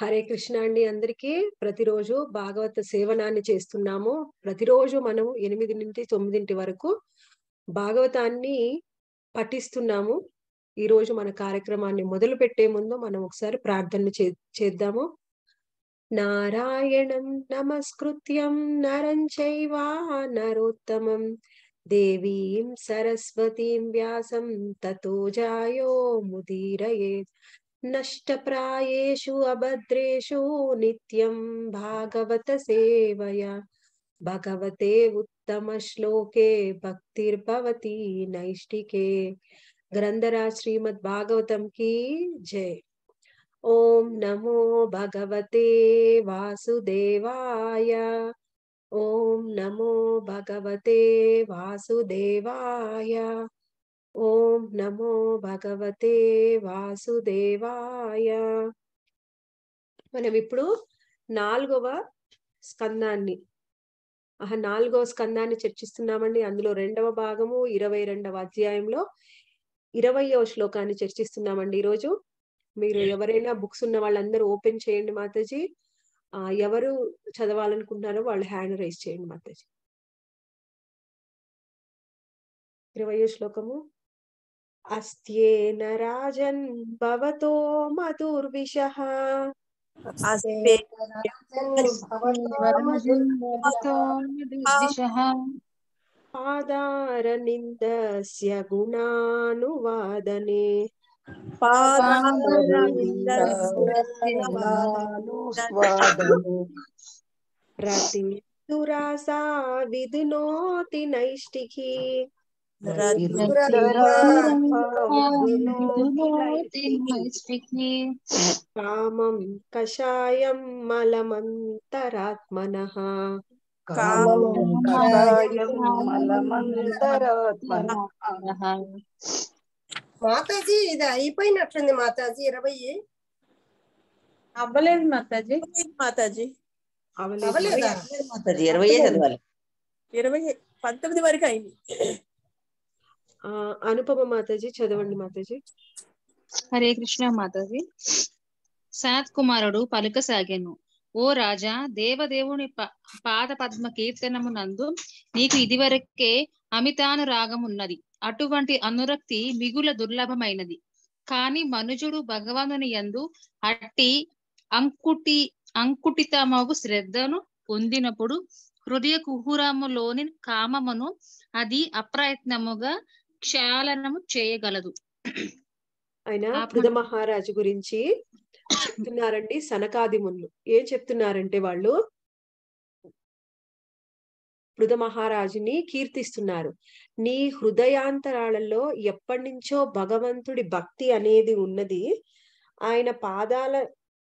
హరే కృష్ణ అండి అందరికీ ప్రతిరోజు భాగవత సేవనాన్ని చేస్తున్నాము ప్రతిరోజు మనం ఎనిమిది నుండి తొమ్మిదింటి వరకు భాగవతాన్ని పఠిస్తున్నాము ఈరోజు మన కార్యక్రమాన్ని మొదలు పెట్టే ముందు మనం ఒకసారి ప్రార్థన చే చేద్దాము నారాయణం నమస్కృత్యం నరంచైవా నరోత్తమం దేవీం సరస్వతీం వ్యాసం తతో జాయో ముదీరయేత్ नष्टप्रायेषु अभद्रेषु नित्यं सेवया भगवते उत्तमश्लोके भक्तिर्भवति नैष्ठिके ग्रंथराज श्रीमद् भागवतम की जय ओम नमो भगवते वासुदेवाय ओम नमो भगवते वासुदेवाय ఓం నమో భగవతే వాసుదేవాయ మనం ఇప్పుడు నాలుగవ స్కందాన్ని ఆహా నాలుగవ స్కందాన్ని చర్చిస్తున్నామండి అందులో రెండవ భాగము ఇరవై రెండవ అధ్యాయంలో ఇరవయవ శ్లోకాన్ని చర్చిస్తున్నామండి ఈరోజు మీరు ఎవరైనా బుక్స్ ఉన్న వాళ్ళందరూ ఓపెన్ చేయండి మాతాజీ ఎవరు చదవాలనుకుంటున్నారో వాళ్ళు హ్యాండ్ రైజ్ చేయండి మాతాజీ ఇరవయో శ్లోకము अस्त्येन राजन् भवतो मधुर्विषः पादारनिन्दस्य गुणानुवादने प्रति दुरासा विधुनोति नैष्टिकी కామం కషాయం మలమంతరాత్మన కామం కషాయం మలమంతరాత్మన మాతాజీ ఇది అయిపోయినట్లుంది మాతాజీ ఇరవై అవ్వలేదు మాతాజీ మాతాజీ అవ్వలేదు మాతాజీ ఇరవై ఇరవై పంతొమ్మిది వరకు అయింది అనుపమ మాతాజీ చదవండి మాతాజీ హరే కృష్ణ మాతాజీ సనత్ కుమారుడు సాగాను ఓ రాజా దేవదేవుని పాద పద్మ నందు నీకు ఇదివరకే ఉన్నది అటువంటి అనురక్తి మిగుల దుర్లభమైనది కాని మనుజుడు భగవానుని యందు అట్టి అంకుటి అంకుటితమగు శ్రద్ధను పొందినప్పుడు హృదయ కుహురములోని కామమును అది అప్రయత్నముగా క్షాళనము చేయగలదు ఆయన మహారాజు గురించి చెప్తున్నారండి సనకాది మున్లు ఏం చెప్తున్నారంటే వాళ్ళు బృద మహారాజుని కీర్తిస్తున్నారు నీ హృదయాంతరాలలో ఎప్పటి నుంచో భగవంతుడి భక్తి అనేది ఉన్నది ఆయన పాదాల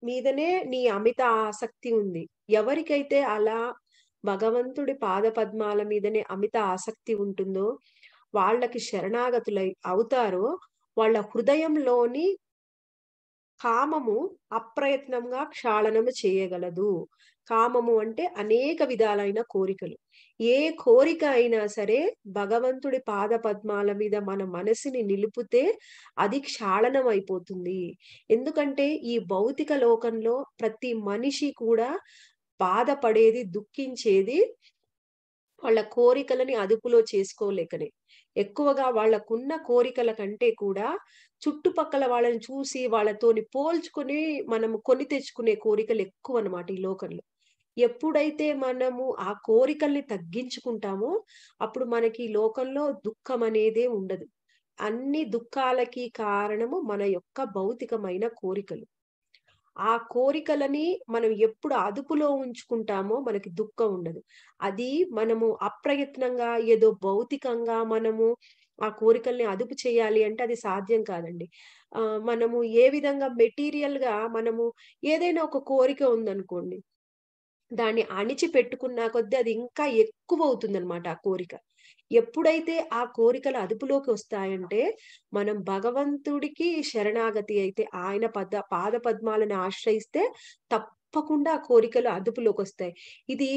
మీదనే నీ అమిత ఆసక్తి ఉంది ఎవరికైతే అలా భగవంతుడి పాద పద్మాల మీదనే అమిత ఆసక్తి ఉంటుందో వాళ్ళకి శరణాగతులై అవుతారో వాళ్ళ హృదయంలోని కామము అప్రయత్నంగా క్షాళనము చేయగలదు కామము అంటే అనేక విధాలైన కోరికలు ఏ కోరిక అయినా సరే భగవంతుడి పాద పద్మాల మీద మన మనసుని నిలిపితే అది క్షాళనం అయిపోతుంది ఎందుకంటే ఈ భౌతిక లోకంలో ప్రతి మనిషి కూడా బాధపడేది దుఃఖించేది వాళ్ళ కోరికలని అదుపులో చేసుకోలేకనే ఎక్కువగా వాళ్ళకున్న కోరికల కంటే కూడా చుట్టుపక్కల వాళ్ళని చూసి వాళ్ళతోని పోల్చుకుని మనం కొని తెచ్చుకునే కోరికలు ఎక్కువ అనమాట ఈ లోకంలో ఎప్పుడైతే మనము ఆ కోరికల్ని తగ్గించుకుంటామో అప్పుడు మనకి లోకంలో దుఃఖం అనేదే ఉండదు అన్ని దుఃఖాలకి కారణము మన యొక్క భౌతికమైన కోరికలు ఆ కోరికలని మనం ఎప్పుడు అదుపులో ఉంచుకుంటామో మనకి దుఃఖం ఉండదు అది మనము అప్రయత్నంగా ఏదో భౌతికంగా మనము ఆ కోరికల్ని అదుపు చేయాలి అంటే అది సాధ్యం కాదండి మనము ఏ విధంగా మెటీరియల్ గా మనము ఏదైనా ఒక కోరిక ఉందనుకోండి దాన్ని అణిచి పెట్టుకున్న కొద్దీ అది ఇంకా ఎక్కువ అవుతుంది అనమాట ఆ కోరిక ఎప్పుడైతే ఆ కోరికలు అదుపులోకి వస్తాయంటే మనం భగవంతుడికి శరణాగతి అయితే ఆయన పద పాద పద్మాలను ఆశ్రయిస్తే తప్పకుండా ఆ కోరికలు అదుపులోకి వస్తాయి ఇది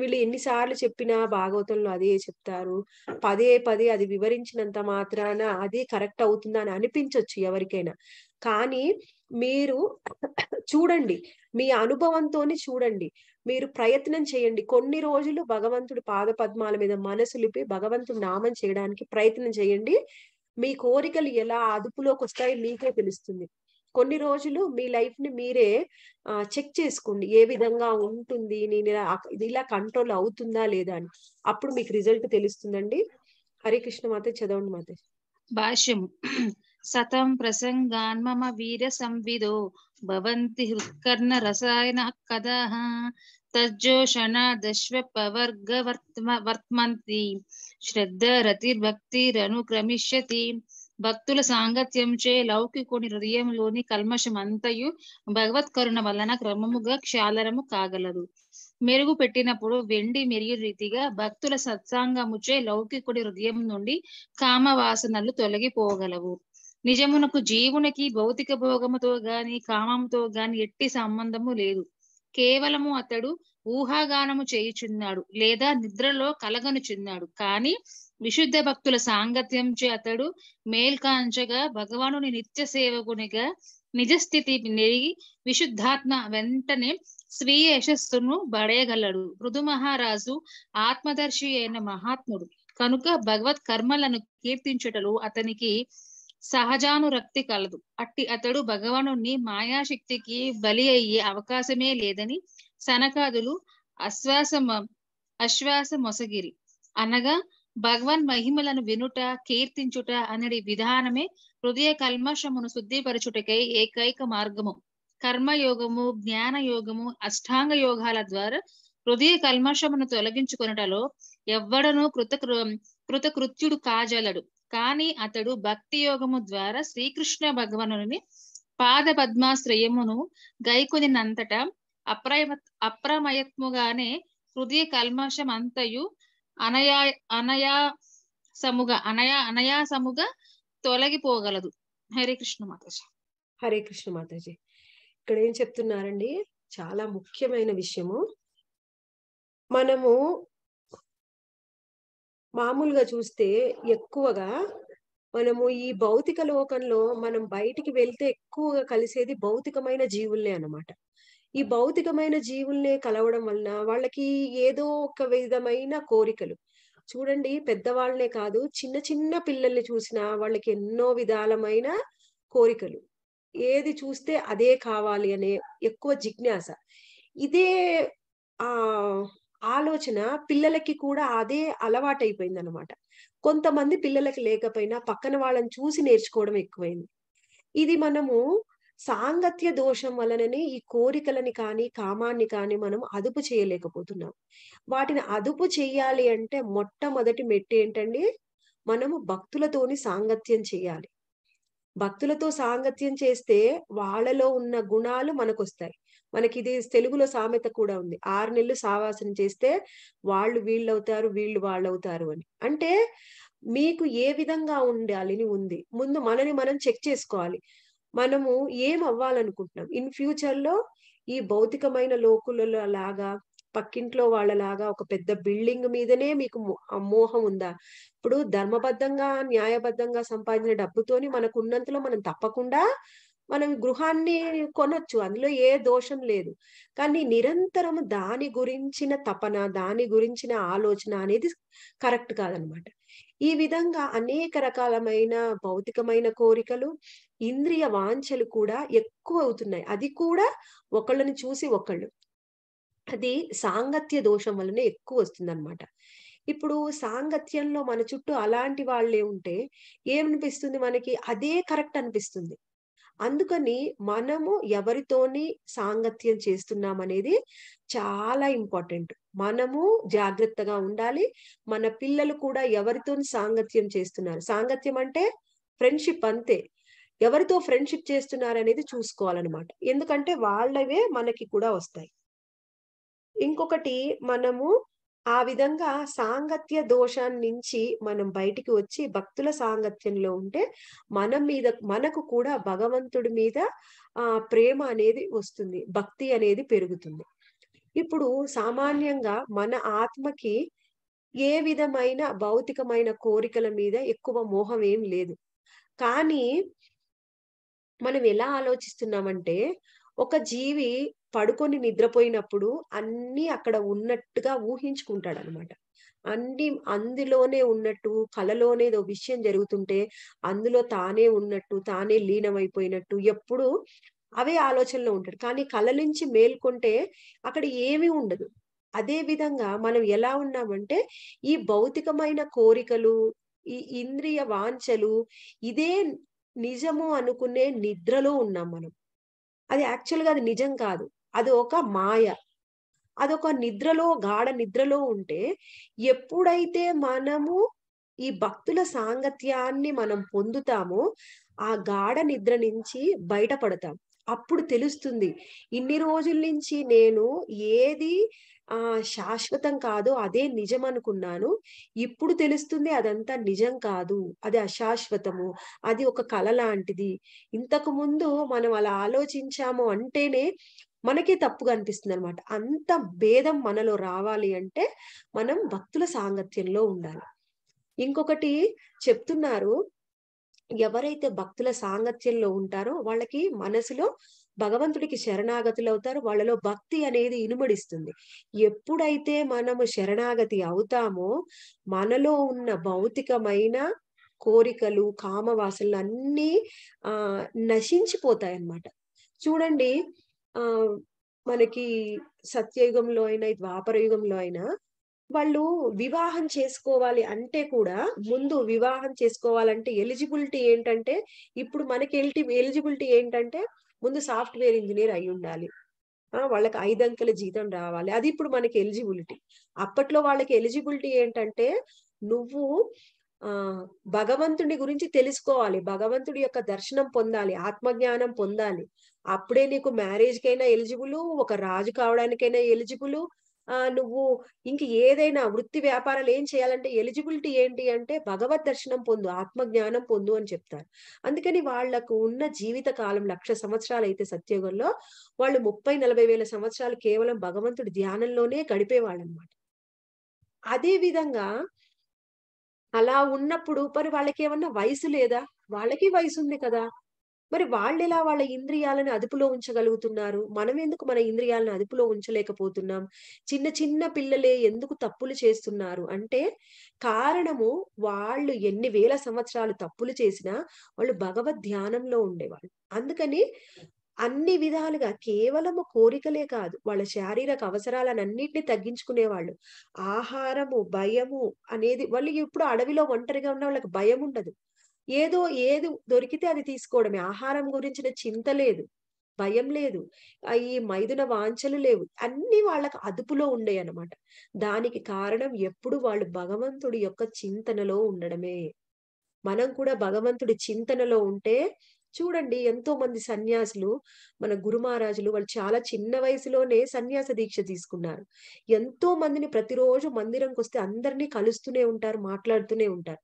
వీళ్ళు ఎన్నిసార్లు చెప్పినా భాగవతంలో అదే చెప్తారు పదే పదే అది వివరించినంత మాత్రాన అది కరెక్ట్ అవుతుందా అని అనిపించవచ్చు ఎవరికైనా కానీ మీరు చూడండి మీ అనుభవంతోనే చూడండి మీరు ప్రయత్నం చేయండి కొన్ని రోజులు భగవంతుడి పాదపద్మాల మీద మనసులిపి భగవంతుడు నామం చేయడానికి ప్రయత్నం చేయండి మీ కోరికలు ఎలా అదుపులోకి వస్తాయో మీకే తెలుస్తుంది కొన్ని రోజులు మీ లైఫ్ ని మీరే చెక్ చేసుకోండి ఏ విధంగా ఉంటుంది నేను ఇలా ఇలా కంట్రోల్ అవుతుందా లేదా అని అప్పుడు మీకు రిజల్ట్ తెలుస్తుందండి హరే కృష్ణ మాత చదవండి మాత భాష్యం సతం ప్రసంగాన్ మమ వీర సంవిదో భవంతి హృత్కర్ణ రసాయన కథ దశ్వ పవర్గ వర్త్మ వర్త్మంతి శ్రద్ధ రతిర్భక్తిరనుక్రమిష్యతి భక్తుల సాంగత్యం చే లౌకికుని హృదయంలోని కల్మషం అంతయు భగవత్ కరుణ వలన క్రమముగా క్షాలరము కాగలదు మెరుగు పెట్టినప్పుడు వెండి మెరుగు రీతిగా భక్తుల సత్సాంగముచే లౌకికుడి హృదయం నుండి కామవాసనలు తొలగిపోగలవు నిజమునకు జీవునికి భౌతిక భోగముతో గాని కామంతో గాని ఎట్టి సంబంధము లేదు కేవలము అతడు ఊహాగానము చేయుచున్నాడు లేదా నిద్రలో కలగనుచున్నాడు కానీ విశుద్ధ భక్తుల సాంగత్యం చే అతడు మేల్కాంచగా భగవానుని నిత్య సేవకునిగా నిజస్థితి నెరిగి విశుద్ధాత్మ వెంటనే స్వీయ యశస్సును బడేయగలడు మృదు మహారాజు ఆత్మదర్శి అయిన మహాత్ముడు కనుక భగవత్ కర్మలను కీర్తించుటలు అతనికి సహజానురక్తి కలదు అట్టి అతడు భగవానుణ్ణి మాయాశక్తికి బలి అయ్యే అవకాశమే లేదని సనకాదులు అశ్వాసమ అశ్వాస మొసగిరి అనగా భగవాన్ మహిమలను వినుట కీర్తించుట అనేది విధానమే హృదయ కల్మషమును శుద్ధిపరచుటకై ఏకైక మార్గము కర్మయోగము జ్ఞాన యోగము అష్టాంగ యోగాల ద్వారా హృదయ కల్మషమును తొలగించుకొనుటలో ఎవ్వడనూ కృత కృతకృత్యుడు కాజలడు కానీ అతడు భక్తి యోగము ద్వారా శ్రీకృష్ణ భగవనుని పాద పద్మాశ్రయమును గైకునినంతట అప్రయ అప్రమయత్ముగానే హృదయ కల్మషం అంతయు అనయా అనయా సముగా అనయా అనయా సముగా తొలగిపోగలదు హరే కృష్ణ మాతాజీ హరే కృష్ణ మాతాజీ ఇక్కడ ఏం చెప్తున్నారండి చాలా ముఖ్యమైన విషయము మనము మామూలుగా చూస్తే ఎక్కువగా మనము ఈ భౌతిక లోకంలో మనం బయటికి వెళ్తే ఎక్కువగా కలిసేది భౌతికమైన జీవుల్నే అనమాట ఈ భౌతికమైన జీవుల్నే కలవడం వలన వాళ్ళకి ఏదో ఒక విధమైన కోరికలు చూడండి పెద్దవాళ్ళనే కాదు చిన్న చిన్న పిల్లల్ని చూసినా వాళ్ళకి ఎన్నో విధాలమైన కోరికలు ఏది చూస్తే అదే కావాలి అనే ఎక్కువ జిజ్ఞాస ఇదే ఆ ఆలోచన పిల్లలకి కూడా అదే అలవాటైపోయింది అనమాట కొంతమంది పిల్లలకి లేకపోయినా పక్కన వాళ్ళని చూసి నేర్చుకోవడం ఎక్కువైంది ఇది మనము సాంగత్య దోషం వలననే ఈ కోరికలని కానీ కామాన్ని కానీ మనం అదుపు చేయలేకపోతున్నాం వాటిని అదుపు చేయాలి అంటే మొట్టమొదటి మెట్టు ఏంటండి మనము భక్తులతోని సాంగత్యం చేయాలి భక్తులతో సాంగత్యం చేస్తే వాళ్ళలో ఉన్న గుణాలు మనకు వస్తాయి మనకి ఇది తెలుగులో సామెత కూడా ఉంది ఆరు నెలలు సావాసన చేస్తే వాళ్ళు వీళ్ళు అవుతారు వీళ్ళు వాళ్ళు అవుతారు అని అంటే మీకు ఏ విధంగా ఉండాలి అని ఉంది ముందు మనని మనం చెక్ చేసుకోవాలి మనము ఏం అవ్వాలనుకుంటున్నాం ఇన్ ఫ్యూచర్ లో ఈ భౌతికమైన లోకులలో లాగా పక్కింట్లో వాళ్ళలాగా ఒక పెద్ద బిల్డింగ్ మీదనే మీకు మోహం ఉందా ఇప్పుడు ధర్మబద్ధంగా న్యాయబద్ధంగా సంపాదించిన డబ్బుతోని మనకు ఉన్నంతలో మనం తప్పకుండా మనం గృహాన్ని కొనొచ్చు అందులో ఏ దోషం లేదు కానీ నిరంతరం దాని గురించిన తపన దాని గురించిన ఆలోచన అనేది కరెక్ట్ కాదనమాట ఈ విధంగా అనేక రకాలమైన భౌతికమైన కోరికలు ఇంద్రియ వాంఛలు కూడా ఎక్కువ అవుతున్నాయి అది కూడా ఒకళ్ళని చూసి ఒకళ్ళు అది సాంగత్య దోషం వల్లనే ఎక్కువ వస్తుందన్నమాట ఇప్పుడు సాంగత్యంలో మన చుట్టూ అలాంటి వాళ్ళే ఉంటే ఏమనిపిస్తుంది మనకి అదే కరెక్ట్ అనిపిస్తుంది అందుకని మనము ఎవరితోని సాంగత్యం చేస్తున్నాం అనేది చాలా ఇంపార్టెంట్ మనము జాగ్రత్తగా ఉండాలి మన పిల్లలు కూడా ఎవరితో సాంగత్యం చేస్తున్నారు సాంగత్యం అంటే ఫ్రెండ్షిప్ అంతే ఎవరితో ఫ్రెండ్షిప్ చేస్తున్నారు అనేది చూసుకోవాలన్నమాట ఎందుకంటే వాళ్ళవే మనకి కూడా వస్తాయి ఇంకొకటి మనము ఆ విధంగా సాంగత్య దోషాన్ని నుంచి మనం బయటికి వచ్చి భక్తుల సాంగత్యంలో ఉంటే మన మీద మనకు కూడా భగవంతుడి మీద ఆ ప్రేమ అనేది వస్తుంది భక్తి అనేది పెరుగుతుంది ఇప్పుడు సామాన్యంగా మన ఆత్మకి ఏ విధమైన భౌతికమైన కోరికల మీద ఎక్కువ మోహం ఏం లేదు కానీ మనం ఎలా ఆలోచిస్తున్నామంటే ఒక జీవి పడుకొని నిద్రపోయినప్పుడు అన్ని అక్కడ ఉన్నట్టుగా ఊహించుకుంటాడు అనమాట అన్ని అందులోనే ఉన్నట్టు కలలోనే ఏదో విషయం జరుగుతుంటే అందులో తానే ఉన్నట్టు తానే లీనమైపోయినట్టు ఎప్పుడు అవే ఆలోచనలో ఉంటాడు కానీ కళ నుంచి మేల్కొంటే అక్కడ ఏమీ ఉండదు అదే విధంగా మనం ఎలా ఉన్నామంటే ఈ భౌతికమైన కోరికలు ఈ ఇంద్రియ వాంఛలు ఇదే నిజము అనుకునే నిద్రలో ఉన్నాం మనం అది యాక్చువల్గా అది నిజం కాదు అది ఒక మాయ అదొక నిద్రలో గాఢ నిద్రలో ఉంటే ఎప్పుడైతే మనము ఈ భక్తుల సాంగత్యాన్ని మనం పొందుతామో ఆ గాఢ నిద్ర నుంచి బయటపడతాం అప్పుడు తెలుస్తుంది ఇన్ని రోజుల నుంచి నేను ఏది ఆ శాశ్వతం కాదు అదే నిజం అనుకున్నాను ఇప్పుడు తెలుస్తుంది అదంతా నిజం కాదు అది అశాశ్వతము అది ఒక కళ లాంటిది ఇంతకు ముందు మనం అలా ఆలోచించాము అంటేనే మనకే తప్పుగా అనిపిస్తుంది అనమాట అంత భేదం మనలో రావాలి అంటే మనం భక్తుల సాంగత్యంలో ఉండాలి ఇంకొకటి చెప్తున్నారు ఎవరైతే భక్తుల సాంగత్యంలో ఉంటారో వాళ్ళకి మనసులో భగవంతుడికి శరణాగతులు అవుతారు వాళ్ళలో భక్తి అనేది ఇనుమడిస్తుంది ఎప్పుడైతే మనము శరణాగతి అవుతామో మనలో ఉన్న భౌతికమైన కోరికలు వాసనలు అన్నీ ఆ నశించిపోతాయి అన్నమాట చూడండి ఆ మనకి సత్యయుగంలో అయినా ద్వాపర యుగంలో అయినా వాళ్ళు వివాహం చేసుకోవాలి అంటే కూడా ముందు వివాహం చేసుకోవాలంటే ఎలిజిబిలిటీ ఏంటంటే ఇప్పుడు మనకి ఎలిటి ఎలిజిబిలిటీ ఏంటంటే ముందు సాఫ్ట్వేర్ ఇంజనీర్ అయి ఉండాలి వాళ్ళకి ఐదు అంకెల జీతం రావాలి అది ఇప్పుడు మనకి ఎలిజిబిలిటీ అప్పట్లో వాళ్ళకి ఎలిజిబిలిటీ ఏంటంటే నువ్వు భగవంతుడి గురించి తెలుసుకోవాలి భగవంతుడి యొక్క దర్శనం పొందాలి ఆత్మజ్ఞానం పొందాలి అప్పుడే నీకు మ్యారేజ్ కైనా ఎలిజిబుల్ ఒక రాజు కావడానికైనా ఎలిజిబుల్ నువ్వు ఇంక ఏదైనా వృత్తి వ్యాపారాలు ఏం చేయాలంటే ఎలిజిబిలిటీ ఏంటి అంటే భగవద్ దర్శనం పొందు ఆత్మజ్ఞానం పొందు అని చెప్తారు అందుకని వాళ్లకు ఉన్న జీవిత కాలం లక్ష సంవత్సరాలు అయితే సత్యోగంలో వాళ్ళు ముప్పై నలభై వేల సంవత్సరాలు కేవలం భగవంతుడి ధ్యానంలోనే గడిపేవాళ్ళు అనమాట అదే విధంగా అలా ఉన్నప్పుడు మరి వాళ్ళకి ఏమన్నా వయసు లేదా వాళ్ళకి వయసు ఉంది కదా మరి వాళ్ళు ఎలా వాళ్ళ ఇంద్రియాలను అదుపులో ఉంచగలుగుతున్నారు మనం ఎందుకు మన ఇంద్రియాలను అదుపులో ఉంచలేకపోతున్నాం చిన్న చిన్న పిల్లలే ఎందుకు తప్పులు చేస్తున్నారు అంటే కారణము వాళ్ళు ఎన్ని వేల సంవత్సరాలు తప్పులు చేసినా వాళ్ళు భగవద్ ధ్యానంలో ఉండేవాళ్ళు అందుకని అన్ని విధాలుగా కేవలము కోరికలే కాదు వాళ్ళ శారీరక అవసరాలన్నింటినీ తగ్గించుకునేవాళ్ళు ఆహారము భయము అనేది వాళ్ళు ఇప్పుడు అడవిలో ఒంటరిగా ఉన్న వాళ్ళకి భయం ఉండదు ఏదో ఏది దొరికితే అది తీసుకోవడమే ఆహారం గురించిన చింత లేదు భయం లేదు ఈ మైదున వాంఛలు లేవు అన్ని వాళ్ళకి అదుపులో ఉండే అనమాట దానికి కారణం ఎప్పుడు వాళ్ళు భగవంతుడి యొక్క చింతనలో ఉండడమే మనం కూడా భగవంతుడి చింతనలో ఉంటే చూడండి ఎంతో మంది సన్యాసులు మన గురు మహారాజులు వాళ్ళు చాలా చిన్న వయసులోనే సన్యాస దీక్ష తీసుకున్నారు ఎంతో మందిని ప్రతిరోజు మందిరంకి వస్తే అందరినీ కలుస్తూనే ఉంటారు మాట్లాడుతూనే ఉంటారు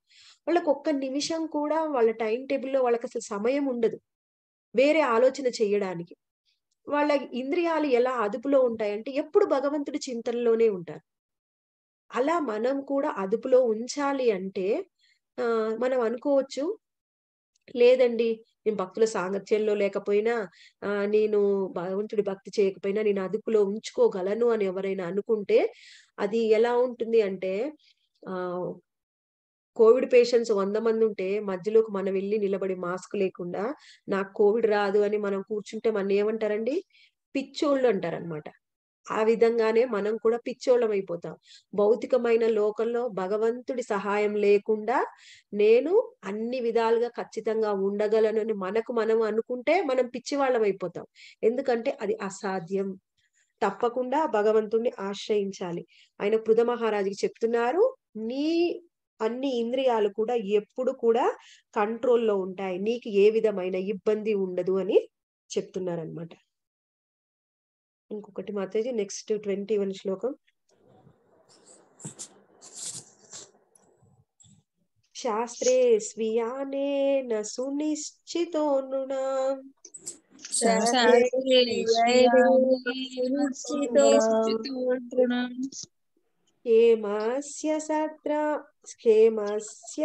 వాళ్ళకి ఒక్క నిమిషం కూడా వాళ్ళ టైం టేబుల్లో వాళ్ళకి అసలు సమయం ఉండదు వేరే ఆలోచన చేయడానికి వాళ్ళ ఇంద్రియాలు ఎలా అదుపులో ఉంటాయంటే ఎప్పుడు భగవంతుడి చింతనలోనే ఉంటారు అలా మనం కూడా అదుపులో ఉంచాలి అంటే మనం అనుకోవచ్చు లేదండి నేను భక్తుల సాంగత్యంలో లేకపోయినా నేను భగవంతుడి భక్తి చేయకపోయినా నేను అదుపులో ఉంచుకోగలను అని ఎవరైనా అనుకుంటే అది ఎలా ఉంటుంది అంటే ఆ కోవిడ్ పేషెంట్స్ వంద మంది ఉంటే మధ్యలోకి మనం వెళ్ళి నిలబడి మాస్క్ లేకుండా నాకు కోవిడ్ రాదు అని మనం కూర్చుంటే మన ఏమంటారండి పిచ్చోళ్ళు అంటారనమాట ఆ విధంగానే మనం కూడా పిచ్చోళ్ళం అయిపోతాం భౌతికమైన లోకంలో భగవంతుడి సహాయం లేకుండా నేను అన్ని విధాలుగా ఖచ్చితంగా ఉండగలనని మనకు మనం అనుకుంటే మనం పిచ్చివాళ్ళం అయిపోతాం ఎందుకంటే అది అసాధ్యం తప్పకుండా భగవంతుడిని ఆశ్రయించాలి ఆయన పృథ మహారాజుకి చెప్తున్నారు నీ అన్ని ఇంద్రియాలు కూడా ఎప్పుడు కూడా కంట్రోల్లో ఉంటాయి నీకు ఏ విధమైన ఇబ్బంది ఉండదు అని చెప్తున్నారనమాట ఇంకొకటి మాతాజీ నెక్స్ట్ ట్వంటీ వన్ శ్లోకం శాస్త్రే స్వీయానేన సునిశ్చితో నృణాం क्षेमस्य सत्रा क्षेमस्य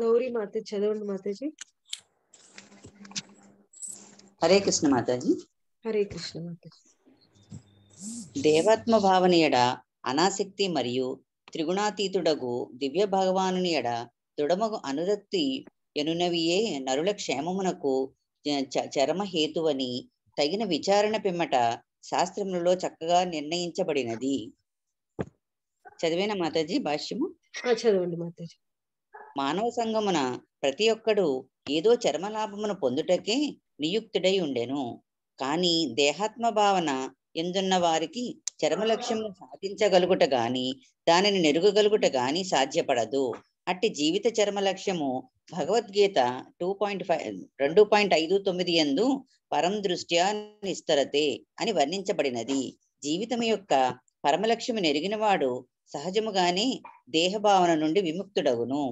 గౌరీ మాత చదవండి మాతాజీ హరే కృష్ణ మాతాజీ హరే కృష్ణ మాతాజీ దేవాత్మ ఎడ అనాసక్తి మరియు త్రిగుణాతీతుడగు దివ్య భగవానుని ఎడ దృఢమగు అనురక్తి ఎనునవియే నరుల క్షేమమునకు చరమహేతువని తగిన విచారణ పిమ్మట శాస్త్రములలో చక్కగా నిర్ణయించబడినది చదివేనా మాతాజీ భాష్యము చదవండి మాతాజీ మానవ సంగమున ప్రతి ఒక్కడు ఏదో చర్మలాభమును పొందుటకే నియుక్తుడై ఉండెను కానీ దేహాత్మ భావన ఎందున్న వారికి చర్మ లక్ష్యము సాధించగలుగుట గాని దానిని నెరుగగలుగుట గాని సాధ్యపడదు అట్టి జీవిత చర్మ లక్ష్యము భగవద్గీత టూ పాయింట్ ఫైవ్ రెండు పాయింట్ ఐదు తొమ్మిది ఎందు పరం దృష్ట్యా నిస్తరతే అని వర్ణించబడినది జీవితం యొక్క పరమలక్ష్యము నెరిగినవాడు సహజముగానే దేహభావన నుండి విముక్తుడగును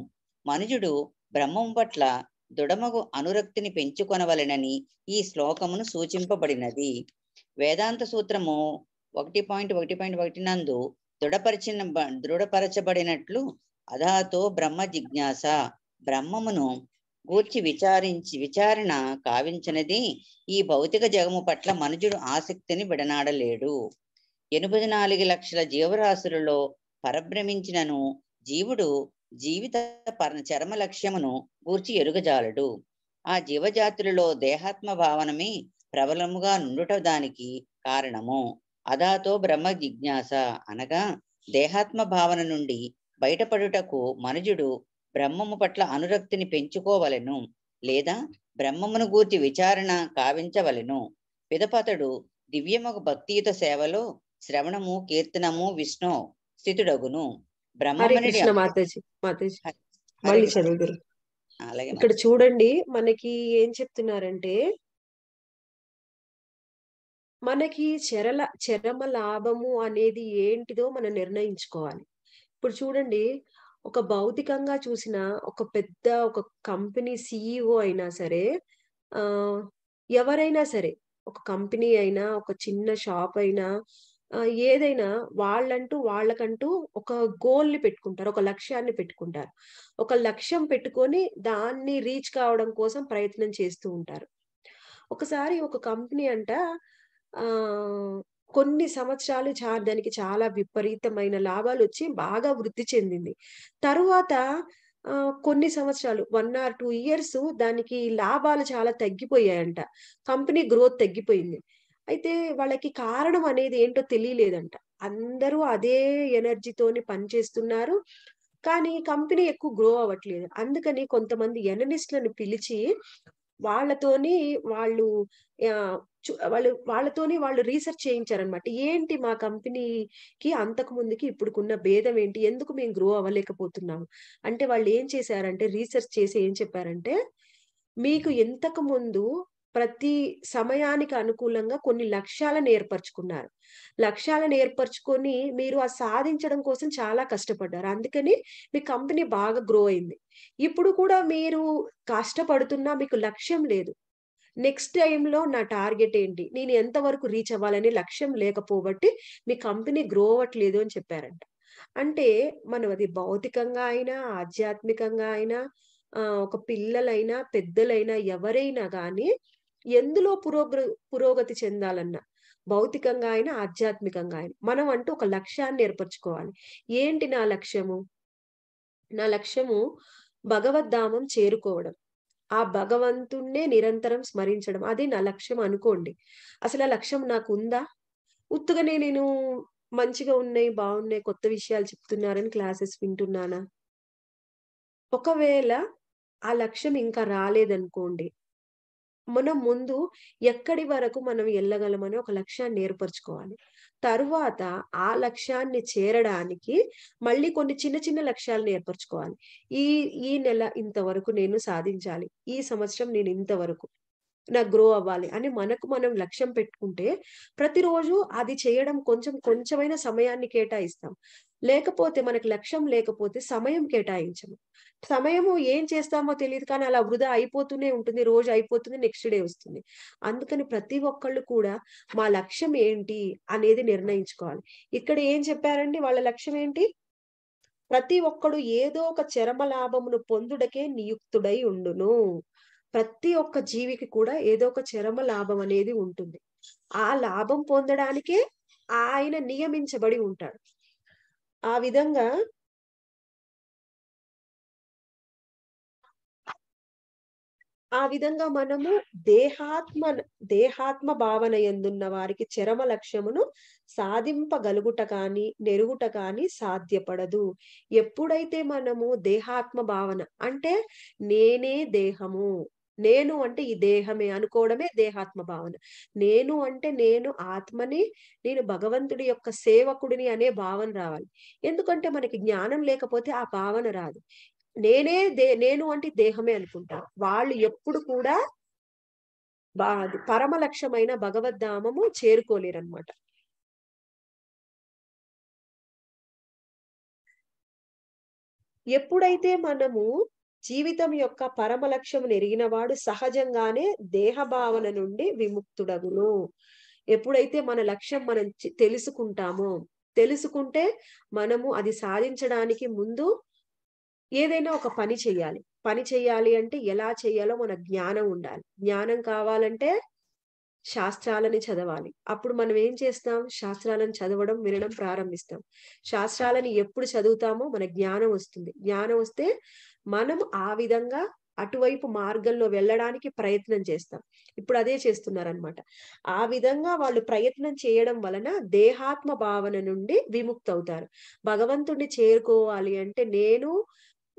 మనుజుడు బ్రహ్మం పట్ల దృఢమగు అనురక్తిని పెంచుకొనవలెనని ఈ శ్లోకమును సూచింపబడినది వేదాంత సూత్రము ఒకటి పాయింట్ ఒకటి పాయింట్ ఒకటి నందు దృఢపరిచిన దృఢపరచబడినట్లు అధాతో బ్రహ్మ జిజ్ఞాస బ్రహ్మమును గూర్చి విచారించి విచారణ కావించినది ఈ భౌతిక జగము పట్ల మనుజుడు ఆసక్తిని విడనాడలేడు ఎనభై నాలుగు లక్షల జీవరాశులలో పరభ్రమించినను జీవుడు జీవిత చర్మ లక్ష్యమును గూర్చి ఎరుగజాలడు ఆ జీవజాతులలో దేహాత్మ భావనమే ప్రబలముగా నుండుట దానికి కారణము అదాతో బ్రహ్మ జిజ్ఞాస అనగా దేహాత్మ భావన నుండి బయటపడుటకు మనుజుడు బ్రహ్మము పట్ల అనురక్తిని పెంచుకోవలెను లేదా బ్రహ్మమును గూర్చి విచారణ కావించవలెను పిదపతడు దివ్యమగు భక్తియుత సేవలో శ్రవణము కీర్తనము విష్ణు స్థితుడగును ఇక్కడ చూడండి మనకి ఏం చెప్తున్నారంటే మనకి చరల చరమ లాభము అనేది ఏంటిదో మనం నిర్ణయించుకోవాలి ఇప్పుడు చూడండి ఒక భౌతికంగా చూసిన ఒక పెద్ద ఒక కంపెనీ సిఇఓ అయినా సరే ఆ ఎవరైనా సరే ఒక కంపెనీ అయినా ఒక చిన్న షాప్ అయినా ఏదైనా వాళ్ళంటూ వాళ్ళకంటూ ఒక గోల్ని పెట్టుకుంటారు ఒక లక్ష్యాన్ని పెట్టుకుంటారు ఒక లక్ష్యం పెట్టుకొని దాన్ని రీచ్ కావడం కోసం ప్రయత్నం చేస్తూ ఉంటారు ఒకసారి ఒక కంపెనీ అంట ఆ కొన్ని సంవత్సరాలు చా దానికి చాలా విపరీతమైన లాభాలు వచ్చి బాగా వృద్ధి చెందింది తరువాత కొన్ని సంవత్సరాలు వన్ ఆర్ టూ ఇయర్స్ దానికి లాభాలు చాలా తగ్గిపోయాయంట కంపెనీ గ్రోత్ తగ్గిపోయింది అయితే వాళ్ళకి కారణం అనేది ఏంటో తెలియలేదంట అందరూ అదే ఎనర్జీతోని పనిచేస్తున్నారు కానీ కంపెనీ ఎక్కువ గ్రో అవ్వట్లేదు అందుకని కొంతమంది ఎనలిస్ట్లను పిలిచి వాళ్ళతోని వాళ్ళు వాళ్ళు వాళ్ళతోని వాళ్ళు రీసెర్చ్ చేయించారనమాట ఏంటి మా కంపెనీకి అంతకు ముందుకి ఇప్పుడుకున్న భేదం ఏంటి ఎందుకు మేము గ్రో అవ్వలేకపోతున్నాము అంటే వాళ్ళు ఏం చేశారంటే రీసెర్చ్ చేసి ఏం చెప్పారంటే మీకు ఇంతకు ముందు ప్రతి సమయానికి అనుకూలంగా కొన్ని లక్ష్యాలను ఏర్పరచుకున్నారు లక్ష్యాలను ఏర్పరచుకొని మీరు ఆ సాధించడం కోసం చాలా కష్టపడ్డారు అందుకని మీ కంపెనీ బాగా గ్రో అయింది ఇప్పుడు కూడా మీరు కష్టపడుతున్నా మీకు లక్ష్యం లేదు నెక్స్ట్ టైంలో నా టార్గెట్ ఏంటి నేను ఎంతవరకు రీచ్ అవ్వాలనే లక్ష్యం లేకపోబట్టి మీ కంపెనీ గ్రో అవ్వట్లేదు అని చెప్పారంట అంటే మనం అది భౌతికంగా అయినా ఆధ్యాత్మికంగా అయినా ఒక పిల్లలైనా పెద్దలైనా ఎవరైనా కానీ ఎందులో పురోగ్ర పురోగతి చెందాలన్నా భౌతికంగా అయినా ఆధ్యాత్మికంగా అయినా మనం అంటూ ఒక లక్ష్యాన్ని ఏర్పరచుకోవాలి ఏంటి నా లక్ష్యము నా లక్ష్యము భగవద్ధామం చేరుకోవడం ఆ భగవంతుణ్ణే నిరంతరం స్మరించడం అదే నా లక్ష్యం అనుకోండి అసలు ఆ లక్ష్యం నాకు ఉందా ఉత్తుగానే నేను మంచిగా ఉన్నాయి బాగున్నాయి కొత్త విషయాలు చెప్తున్నారని క్లాసెస్ వింటున్నానా ఒకవేళ ఆ లక్ష్యం ఇంకా రాలేదనుకోండి మనం ముందు ఎక్కడి వరకు మనం వెళ్ళగలమని ఒక లక్ష్యాన్ని ఏర్పరచుకోవాలి తరువాత ఆ లక్ష్యాన్ని చేరడానికి మళ్ళీ కొన్ని చిన్న చిన్న లక్ష్యాలను ఏర్పరచుకోవాలి ఈ ఈ నెల ఇంతవరకు నేను సాధించాలి ఈ సంవత్సరం నేను ఇంతవరకు నాకు గ్రో అవ్వాలి అని మనకు మనం లక్ష్యం పెట్టుకుంటే ప్రతిరోజు అది చేయడం కొంచెం కొంచెమైన సమయాన్ని కేటాయిస్తాం లేకపోతే మనకు లక్ష్యం లేకపోతే సమయం కేటాయించము సమయము ఏం చేస్తామో తెలియదు కానీ అలా వృధా అయిపోతూనే ఉంటుంది రోజు అయిపోతుంది నెక్స్ట్ డే వస్తుంది అందుకని ప్రతి ఒక్కళ్ళు కూడా మా లక్ష్యం ఏంటి అనేది నిర్ణయించుకోవాలి ఇక్కడ ఏం చెప్పారండి వాళ్ళ లక్ష్యం ఏంటి ప్రతి ఒక్కడు ఏదో ఒక చరమ లాభమును పొందుడకే నియుక్తుడై ఉండును ప్రతి ఒక్క జీవికి కూడా ఏదో ఒక చరమ లాభం అనేది ఉంటుంది ఆ లాభం పొందడానికే ఆయన నియమించబడి ఉంటాడు ఆ విధంగా ఆ విధంగా మనము దేహాత్మ దేహాత్మ భావన ఎందున్న వారికి చరమ లక్ష్యమును సాధింపగలుగుట కానీ నెరుగుట కానీ సాధ్యపడదు ఎప్పుడైతే మనము దేహాత్మ భావన అంటే నేనే దేహము నేను అంటే ఈ దేహమే అనుకోవడమే దేహాత్మ భావన నేను అంటే నేను ఆత్మని నేను భగవంతుడి యొక్క సేవకుడిని అనే భావన రావాలి ఎందుకంటే మనకి జ్ఞానం లేకపోతే ఆ భావన రాదు నేనే దే నేను అంటే దేహమే అనుకుంటా వాళ్ళు ఎప్పుడు కూడా బా పరమ లక్ష్యమైన భగవద్ధామము చేరుకోలేరు అనమాట ఎప్పుడైతే మనము జీవితం యొక్క పరమ లక్ష్యం వాడు సహజంగానే దేహ భావన నుండి విముక్తుడగును ఎప్పుడైతే మన లక్ష్యం మనం తెలుసుకుంటామో తెలుసుకుంటే మనము అది సాధించడానికి ముందు ఏదైనా ఒక పని చేయాలి పని చేయాలి అంటే ఎలా చేయాలో మన జ్ఞానం ఉండాలి జ్ఞానం కావాలంటే శాస్త్రాలని చదవాలి అప్పుడు మనం ఏం చేస్తాం శాస్త్రాలను చదవడం వినడం ప్రారంభిస్తాం శాస్త్రాలని ఎప్పుడు చదువుతామో మన జ్ఞానం వస్తుంది జ్ఞానం వస్తే మనం ఆ విధంగా అటువైపు మార్గంలో వెళ్ళడానికి ప్రయత్నం చేస్తాం ఇప్పుడు అదే చేస్తున్నారనమాట ఆ విధంగా వాళ్ళు ప్రయత్నం చేయడం వలన దేహాత్మ భావన నుండి విముక్తవుతారు భగవంతుణ్ణి చేరుకోవాలి అంటే నేను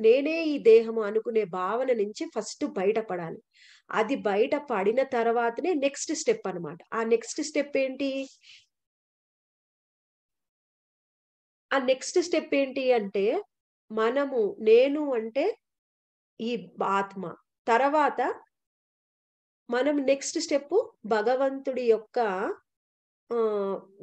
నేనే ఈ దేహము అనుకునే భావన నుంచి ఫస్ట్ బయటపడాలి అది బయట పడిన తర్వాతనే నెక్స్ట్ స్టెప్ అనమాట ఆ నెక్స్ట్ స్టెప్ ఏంటి ఆ నెక్స్ట్ స్టెప్ ఏంటి అంటే మనము నేను అంటే ఈ ఆత్మ తర్వాత మనం నెక్స్ట్ స్టెప్ భగవంతుడి యొక్క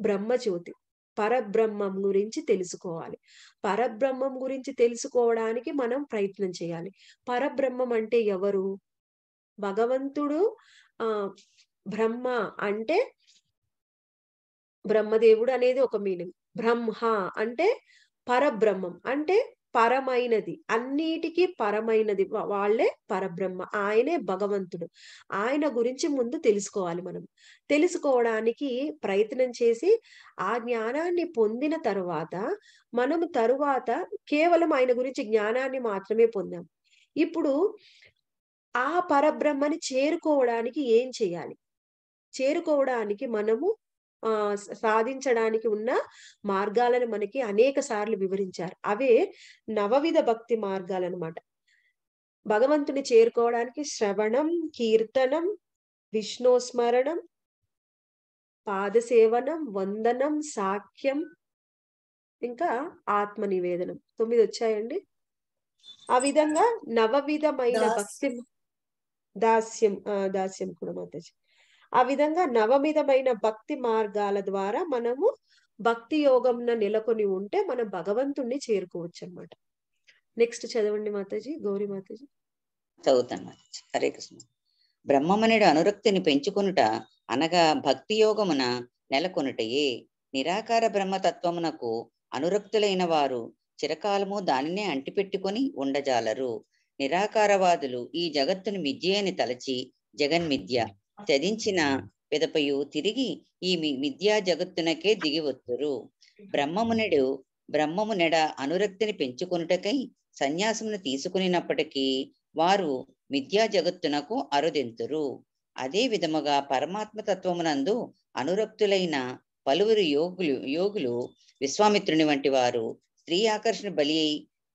బ్రహ్మజ్యోతి పరబ్రహ్మం గురించి తెలుసుకోవాలి పరబ్రహ్మం గురించి తెలుసుకోవడానికి మనం ప్రయత్నం చేయాలి పరబ్రహ్మం అంటే ఎవరు భగవంతుడు ఆ బ్రహ్మ అంటే బ్రహ్మదేవుడు అనేది ఒక మీనింగ్ బ్రహ్మ అంటే పరబ్రహ్మం అంటే పరమైనది అన్నిటికీ పరమైనది వాళ్ళే పరబ్రహ్మ ఆయనే భగవంతుడు ఆయన గురించి ముందు తెలుసుకోవాలి మనం తెలుసుకోవడానికి ప్రయత్నం చేసి ఆ జ్ఞానాన్ని పొందిన తరువాత మనము తరువాత కేవలం ఆయన గురించి జ్ఞానాన్ని మాత్రమే పొందాం ఇప్పుడు ఆ పరబ్రహ్మని చేరుకోవడానికి ఏం చేయాలి చేరుకోవడానికి మనము సాధించడానికి ఉన్న మార్గాలను మనకి అనేక సార్లు వివరించారు అవే నవవిధ భక్తి మార్గాలు అనమాట భగవంతుని చేరుకోవడానికి శ్రవణం కీర్తనం విష్ణుస్మరణం పాదసేవనం వందనం సాఖ్యం ఇంకా ఆత్మ నివేదనం తొమ్మిది వచ్చాయండి ఆ విధంగా నవవిధమైన భక్తి దాస్యం దాస్యం కూడా మాతాజీ ఆ విధంగా నవమిధమైన భక్తి మార్గాల ద్వారా మనము భక్తి యోగం నెలకొని ఉంటే మన భగవంతుణ్ణి చేరుకోవచ్చు అనమాట నెక్స్ట్ చదవండి మాతాజీ గౌరీ మాతాజీ చదువుతాను హరే కృష్ణ బ్రహ్మమనుడు అనురక్తిని పెంచుకొనుట అనగా భక్తి యోగమున నెలకొనుటయే నిరాకార బ్రహ్మతత్వమునకు అనురక్తులైన వారు చిరకాలము దానినే అంటిపెట్టుకుని ఉండజాలరు నిరాకారవాదులు ఈ జగత్తును మిథ్య అని తలచి జగన్మిథ్య చదించిన పిదపయు తిరిగి ఈమె విద్యా జగత్తునకే దిగివత్తురు బ్రహ్మమునుడు బ్రహ్మమునెడ అనురక్తిని పెంచుకొనుటకై సన్యాసమును తీసుకునినప్పటికీ వారు విద్యా జగత్తునకు అరుదెంతురు అదే విధముగా పరమాత్మ తత్వమునందు అనురక్తులైన పలువురు యోగులు యోగులు విశ్వామిత్రుని వంటి వారు స్త్రీ ఆకర్షణ బలి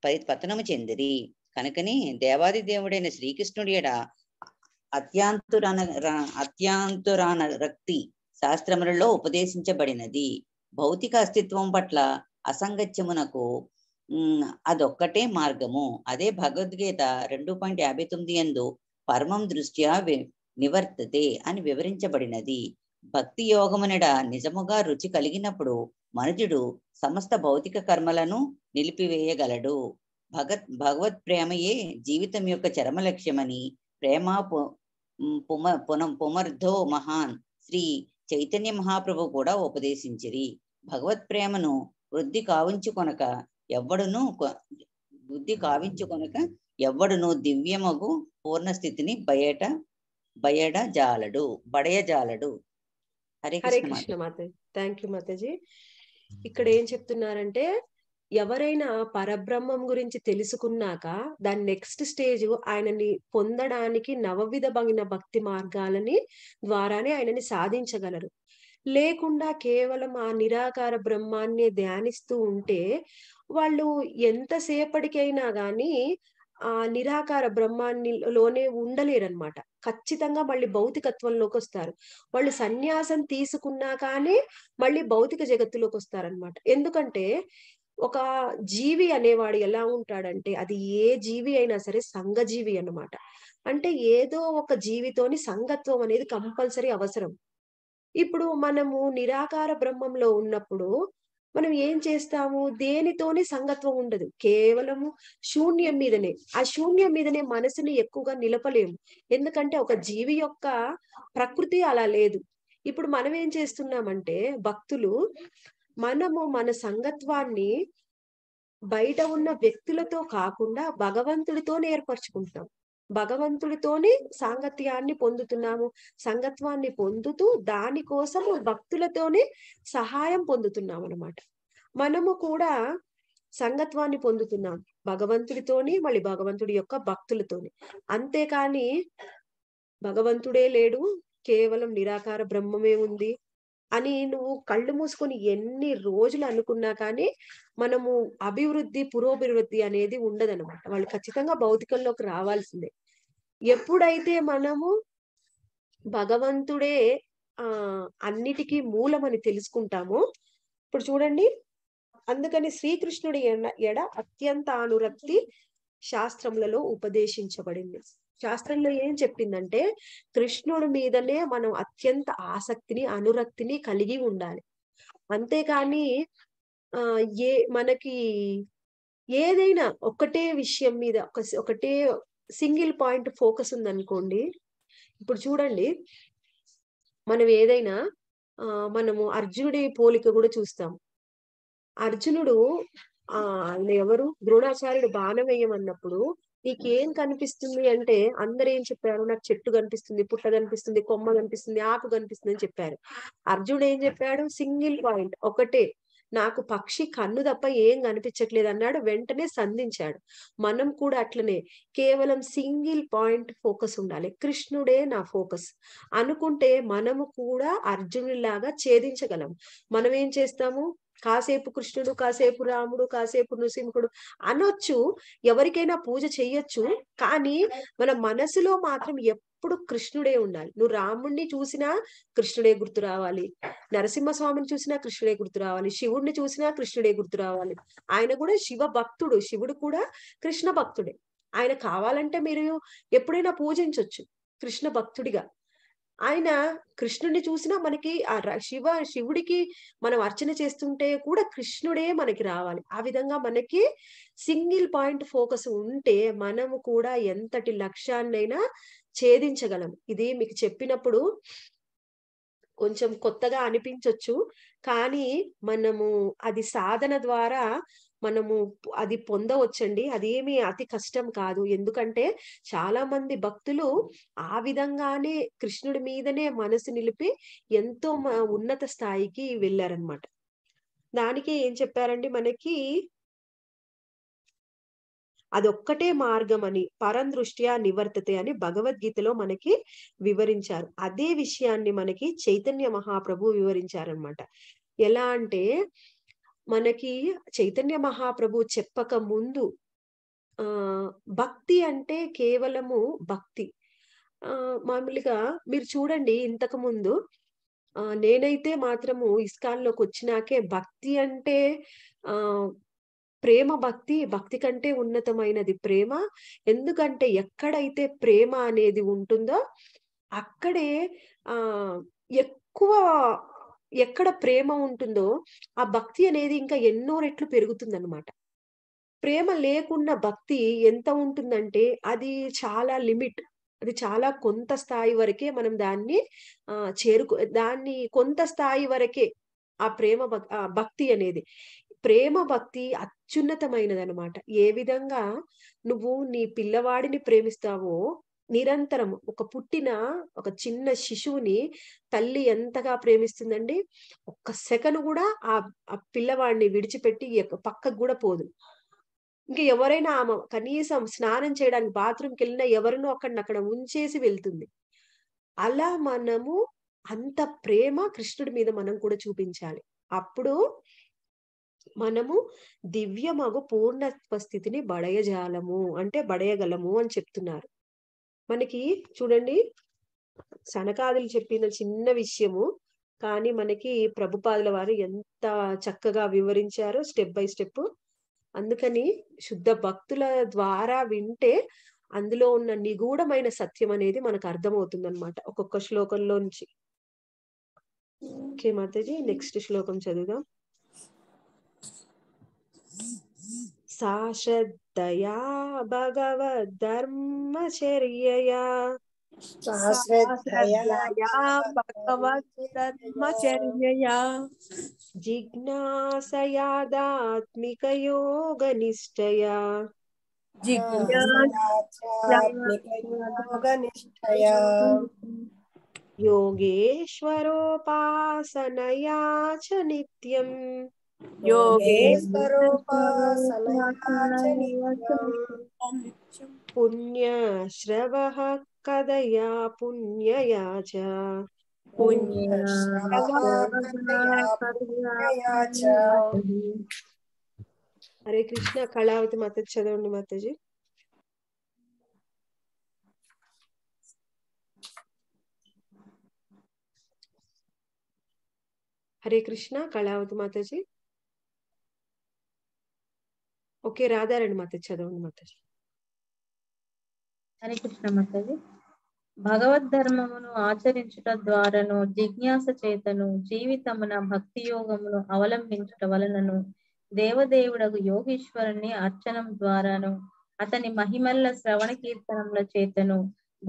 అయి పతనము చెందిరి కనుకనే దేవాది దేవుడైన శ్రీకృష్ణుడి ఎడ అత్యాంతురాన అత్యాంతురాన రక్తి శాస్త్రములలో ఉపదేశించబడినది భౌతిక అస్తిత్వం పట్ల అసంగత్యమునకు అదొక్కటే మార్గము అదే భగవద్గీత రెండు పాయింట్ యాభై తొమ్మిది ఎందు పరమం దృష్ట్యా నివర్తతే అని వివరించబడినది భక్తి యోగమునడ నిజముగా రుచి కలిగినప్పుడు మనుజుడు సమస్త భౌతిక కర్మలను నిలిపివేయగలడు భగత్ భగవత్ ప్రేమయే జీవితం యొక్క చరమ లక్ష్యమని ప్రేమ పుమ పునం పుమర్ధో మహాన్ శ్రీ చైతన్య మహాప్రభు కూడా ఉపదేశించిరి భగవత్ ప్రేమను వృద్ధి కావించుకొనక ఎవ్వడును బుద్ధి కావించుకొనక ఎవ్వడును దివ్యమగు పూర్ణస్థితిని బయట బయడ జాలడు బడయ జాలడు హరే కృష్ణ మాత థ్యాంక్ యూ మాతాజీ ఇక్కడ ఏం చెప్తున్నారంటే ఎవరైనా పరబ్రహ్మం గురించి తెలుసుకున్నాక దాని నెక్స్ట్ స్టేజ్ ఆయనని పొందడానికి నవవిధమైన భక్తి మార్గాలని ద్వారానే ఆయనని సాధించగలరు లేకుండా కేవలం ఆ నిరాకార బ్రహ్మాన్ని ధ్యానిస్తూ ఉంటే వాళ్ళు ఎంతసేపటికైనా గాని ఆ నిరాకార బ్రహ్మాన్ని లోనే ఉండలేరనమాట ఖచ్చితంగా మళ్ళీ భౌతికత్వంలోకి వస్తారు వాళ్ళు సన్యాసం తీసుకున్నా కానీ మళ్ళీ భౌతిక జగత్తులోకి వస్తారనమాట ఎందుకంటే ఒక జీవి అనేవాడు ఎలా ఉంటాడంటే అది ఏ జీవి అయినా సరే సంఘజీవి అన్నమాట అంటే ఏదో ఒక జీవితోని సంగత్వం అనేది కంపల్సరీ అవసరం ఇప్పుడు మనము నిరాకార బ్రహ్మంలో ఉన్నప్పుడు మనం ఏం చేస్తాము దేనితోని సంగత్వం ఉండదు కేవలము శూన్యం మీదనే ఆ శూన్యం మీదనే మనసుని ఎక్కువగా నిలపలేము ఎందుకంటే ఒక జీవి యొక్క ప్రకృతి అలా లేదు ఇప్పుడు మనం ఏం చేస్తున్నామంటే భక్తులు మనము మన సంగత్వాన్ని బయట ఉన్న వ్యక్తులతో కాకుండా భగవంతుడితో ఏర్పరచుకుంటాం భగవంతుడితోనే సాంగత్యాన్ని పొందుతున్నాము సంగత్వాన్ని పొందుతూ దానికోసం భక్తులతోనే సహాయం పొందుతున్నాం అనమాట మనము కూడా సంగత్వాన్ని పొందుతున్నాం భగవంతుడితోని మళ్ళీ భగవంతుడి యొక్క భక్తులతోని అంతేకాని భగవంతుడే లేడు కేవలం నిరాకార బ్రహ్మమే ఉంది అని నువ్వు కళ్ళు మూసుకొని ఎన్ని రోజులు అనుకున్నా కానీ మనము అభివృద్ధి పురోభివృద్ధి అనేది ఉండదనమాట వాళ్ళు ఖచ్చితంగా భౌతికంలోకి రావాల్సిందే ఎప్పుడైతే మనము భగవంతుడే ఆ అన్నిటికీ మూలమని తెలుసుకుంటామో ఇప్పుడు చూడండి అందుకని శ్రీకృష్ణుడి ఎడ అత్యంత అనురక్తి శాస్త్రములలో ఉపదేశించబడింది శాస్త్రంలో ఏం చెప్పిందంటే కృష్ణుడి మీదనే మనం అత్యంత ఆసక్తిని అనురక్తిని కలిగి ఉండాలి అంతేకాని ఆ ఏ మనకి ఏదైనా ఒకటే విషయం మీద ఒక ఒకటే సింగిల్ పాయింట్ ఫోకస్ ఉందనుకోండి ఇప్పుడు చూడండి మనం ఏదైనా ఆ మనము అర్జునుడి పోలిక కూడా చూస్తాం అర్జునుడు ఆ ఎవరు ద్రోణాచార్యుడు బాణం వేయమన్నప్పుడు నీకేం కనిపిస్తుంది అంటే అందరు ఏం చెప్పారు నాకు చెట్టు కనిపిస్తుంది పుట్ట కనిపిస్తుంది కొమ్మ కనిపిస్తుంది ఆకు కనిపిస్తుంది అని చెప్పారు అర్జున్ ఏం చెప్పాడు సింగిల్ పాయింట్ ఒకటే నాకు పక్షి కన్ను తప్ప ఏం కనిపించట్లేదు అన్నాడు వెంటనే సంధించాడు మనం కూడా అట్లనే కేవలం సింగిల్ పాయింట్ ఫోకస్ ఉండాలి కృష్ణుడే నా ఫోకస్ అనుకుంటే మనము కూడా అర్జునులాగా ఛేదించగలం మనం ఏం చేస్తాము కాసేపు కృష్ణుడు కాసేపు రాముడు కాసేపు నృసింహుడు అనొచ్చు ఎవరికైనా పూజ చేయొచ్చు కానీ మన మనసులో మాత్రం ఎప్పుడు కృష్ణుడే ఉండాలి నువ్వు రాముణ్ణి చూసినా కృష్ణుడే గుర్తు రావాలి నరసింహస్వామిని చూసినా కృష్ణుడే గుర్తు రావాలి శివుడిని చూసినా కృష్ణుడే గుర్తు రావాలి ఆయన కూడా శివ భక్తుడు శివుడు కూడా కృష్ణ భక్తుడే ఆయన కావాలంటే మీరు ఎప్పుడైనా పూజించవచ్చు కృష్ణ భక్తుడిగా ఆయన కృష్ణుడిని చూసినా మనకి ఆ శివ శివుడికి మనం అర్చన చేస్తుంటే కూడా కృష్ణుడే మనకి రావాలి ఆ విధంగా మనకి సింగిల్ పాయింట్ ఫోకస్ ఉంటే మనము కూడా ఎంతటి లక్ష్యాన్నైనా ఛేదించగలం ఇది మీకు చెప్పినప్పుడు కొంచెం కొత్తగా అనిపించవచ్చు కానీ మనము అది సాధన ద్వారా మనము అది పొందవచ్చండి అదేమి అతి కష్టం కాదు ఎందుకంటే చాలా మంది భక్తులు ఆ విధంగానే కృష్ణుడి మీదనే మనసు నిలిపి ఎంతో ఉన్నత స్థాయికి వెళ్ళారనమాట దానికి ఏం చెప్పారండి మనకి అదొక్కటే మార్గం అని పరందృష్ట్యా నివర్తతే అని భగవద్గీతలో మనకి వివరించారు అదే విషయాన్ని మనకి చైతన్య మహాప్రభు వివరించారనమాట ఎలా అంటే మనకి చైతన్య మహాప్రభు చెప్పక ముందు ఆ భక్తి అంటే కేవలము భక్తి ఆ మామూలుగా మీరు చూడండి ఇంతకు ముందు ఆ నేనైతే మాత్రము ఇస్కాన్లోకి వచ్చినాకే భక్తి అంటే ఆ ప్రేమ భక్తి భక్తి కంటే ఉన్నతమైనది ప్రేమ ఎందుకంటే ఎక్కడైతే ప్రేమ అనేది ఉంటుందో అక్కడే ఆ ఎక్కువ ఎక్కడ ప్రేమ ఉంటుందో ఆ భక్తి అనేది ఇంకా ఎన్నో రెట్లు పెరుగుతుందన్నమాట ప్రేమ లేకున్న భక్తి ఎంత ఉంటుందంటే అది చాలా లిమిట్ అది చాలా కొంత స్థాయి వరకే మనం దాన్ని చేరుకో దాన్ని కొంత స్థాయి వరకే ఆ ప్రేమ భక్తి అనేది ప్రేమ భక్తి అత్యున్నతమైనది అనమాట ఏ విధంగా నువ్వు నీ పిల్లవాడిని ప్రేమిస్తావో నిరంతరం ఒక పుట్టిన ఒక చిన్న శిశువుని తల్లి ఎంతగా ప్రేమిస్తుందండి ఒక్క సెకను కూడా ఆ ఆ పిల్లవాడిని విడిచిపెట్టి పక్కకు కూడా పోదు ఇంకా ఎవరైనా ఆమె కనీసం స్నానం చేయడానికి బాత్రూమ్కి వెళ్ళినా ఎవరినో అక్కడ అక్కడ ఉంచేసి వెళ్తుంది అలా మనము అంత ప్రేమ కృష్ణుడి మీద మనం కూడా చూపించాలి అప్పుడు మనము దివ్యమగు పూర్ణత్వ స్థితిని బడయజాలము అంటే బడయగలము అని చెప్తున్నారు మనకి చూడండి శనకాదులు చెప్పిన చిన్న విషయము కానీ మనకి ప్రభుపాదుల వారు ఎంత చక్కగా వివరించారో స్టెప్ బై స్టెప్ అందుకని శుద్ధ భక్తుల ద్వారా వింటే అందులో ఉన్న నిగూఢమైన సత్యం అనేది మనకు అర్థమవుతుంది అనమాట ఒక్కొక్క శ్లోకంలో నుంచి ఓకే మాతాజీ నెక్స్ట్ శ్లోకం చదువుదాం साश्रद्धया श्रद्धया भगवद्धर्मचर्यया भगवद्धर्मचर्यया जिज्ञासयादात्मिकयोगनिष्ठया योगेश्वरोपासनया च नित्यम् पुण्याश्रवः कदया पुण्यया च हरे కళావతి మాత చదవండి మాతజీ హరే కృష్ణ కళావతి మాతజీ ఓకే రాధారాణి మాత చదవండి మాత హరే కృష్ణ మాతాజీ భగవద్ ధర్మమును ఆచరించుట ద్వారాను జిజ్ఞాస చేతను జీవితమున భక్తి యోగమును అవలంబించుట వలనను దేవదేవుడకు యోగీశ్వరుని అర్చనం ద్వారాను అతని మహిమల్ల శ్రవణ కీర్తనముల చేతను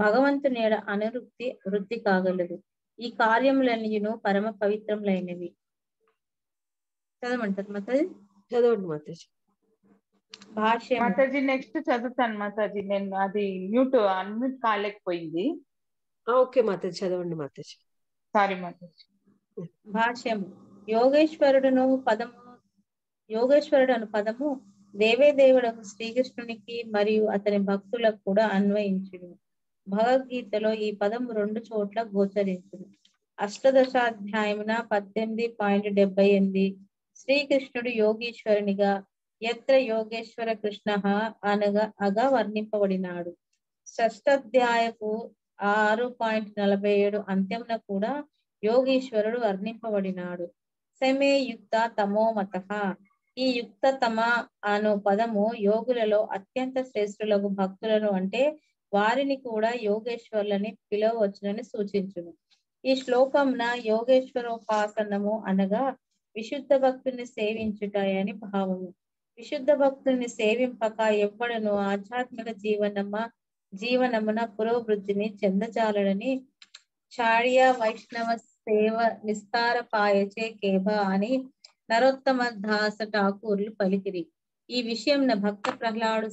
భగవంతునేడ అనురుక్తి వృద్ధి కాగలదు ఈ కార్యములన్నీను పరమ పవిత్రములైనవి చదవంటారు మాతాజీ చదవండి మాతాజీ భాష్యం మాతాజీ నెక్స్ట్ చదువుతాను మాతాజీ నేను అది మ్యూట్ అన్మ్యూట్ కాలేకపోయింది ఓకే మాతాజీ చదవండి మాతాజీ సారీ మాతాజీ భాష్యం యోగేశ్వరుడును పదము యోగేశ్వరుడు అను పదము దేవే దేవుడు శ్రీకృష్ణునికి మరియు అతని భక్తులకు కూడా అన్వయించుడు భగవద్గీతలో ఈ పదం రెండు చోట్ల గోచరించుడు అష్టదశాధ్యాయమున పద్దెనిమిది పాయింట్ డెబ్బై ఎనిమిది శ్రీకృష్ణుడు యోగీశ్వరునిగా ఎత్ర యోగేశ్వర కృష్ణ అనగా అగా వర్ణింపబడినాడు షష్టాధ్యాయపు ఆరు పాయింట్ నలభై ఏడు అంత్యంన కూడా యోగేశ్వరుడు వర్ణింపబడినాడు సమే యుక్త తమోమత ఈ యుక్త తమ అను పదము యోగులలో అత్యంత శ్రేష్ఠులకు భక్తులను అంటే వారిని కూడా యోగేశ్వరులని పిలవచ్చునని సూచించును ఈ శ్లోకంన యోగేశ్వరోపాసనము అనగా విశుద్ధ భక్తుని సేవించుటాయని భావము విశుద్ధ భక్తుల్ని సేవింపక ఎవ్వడను ఆధ్యాత్మిక జీవనమ జీవనమున పురోభివృద్ధిని చెందచాలడని చాడియ వైష్ణవ సేవ నిస్తార పాయచే కేబ అని నరోత్తమ దాస ఠాకూర్లు పలికిరి ఈ విషయం భక్త ప్రహ్లాడు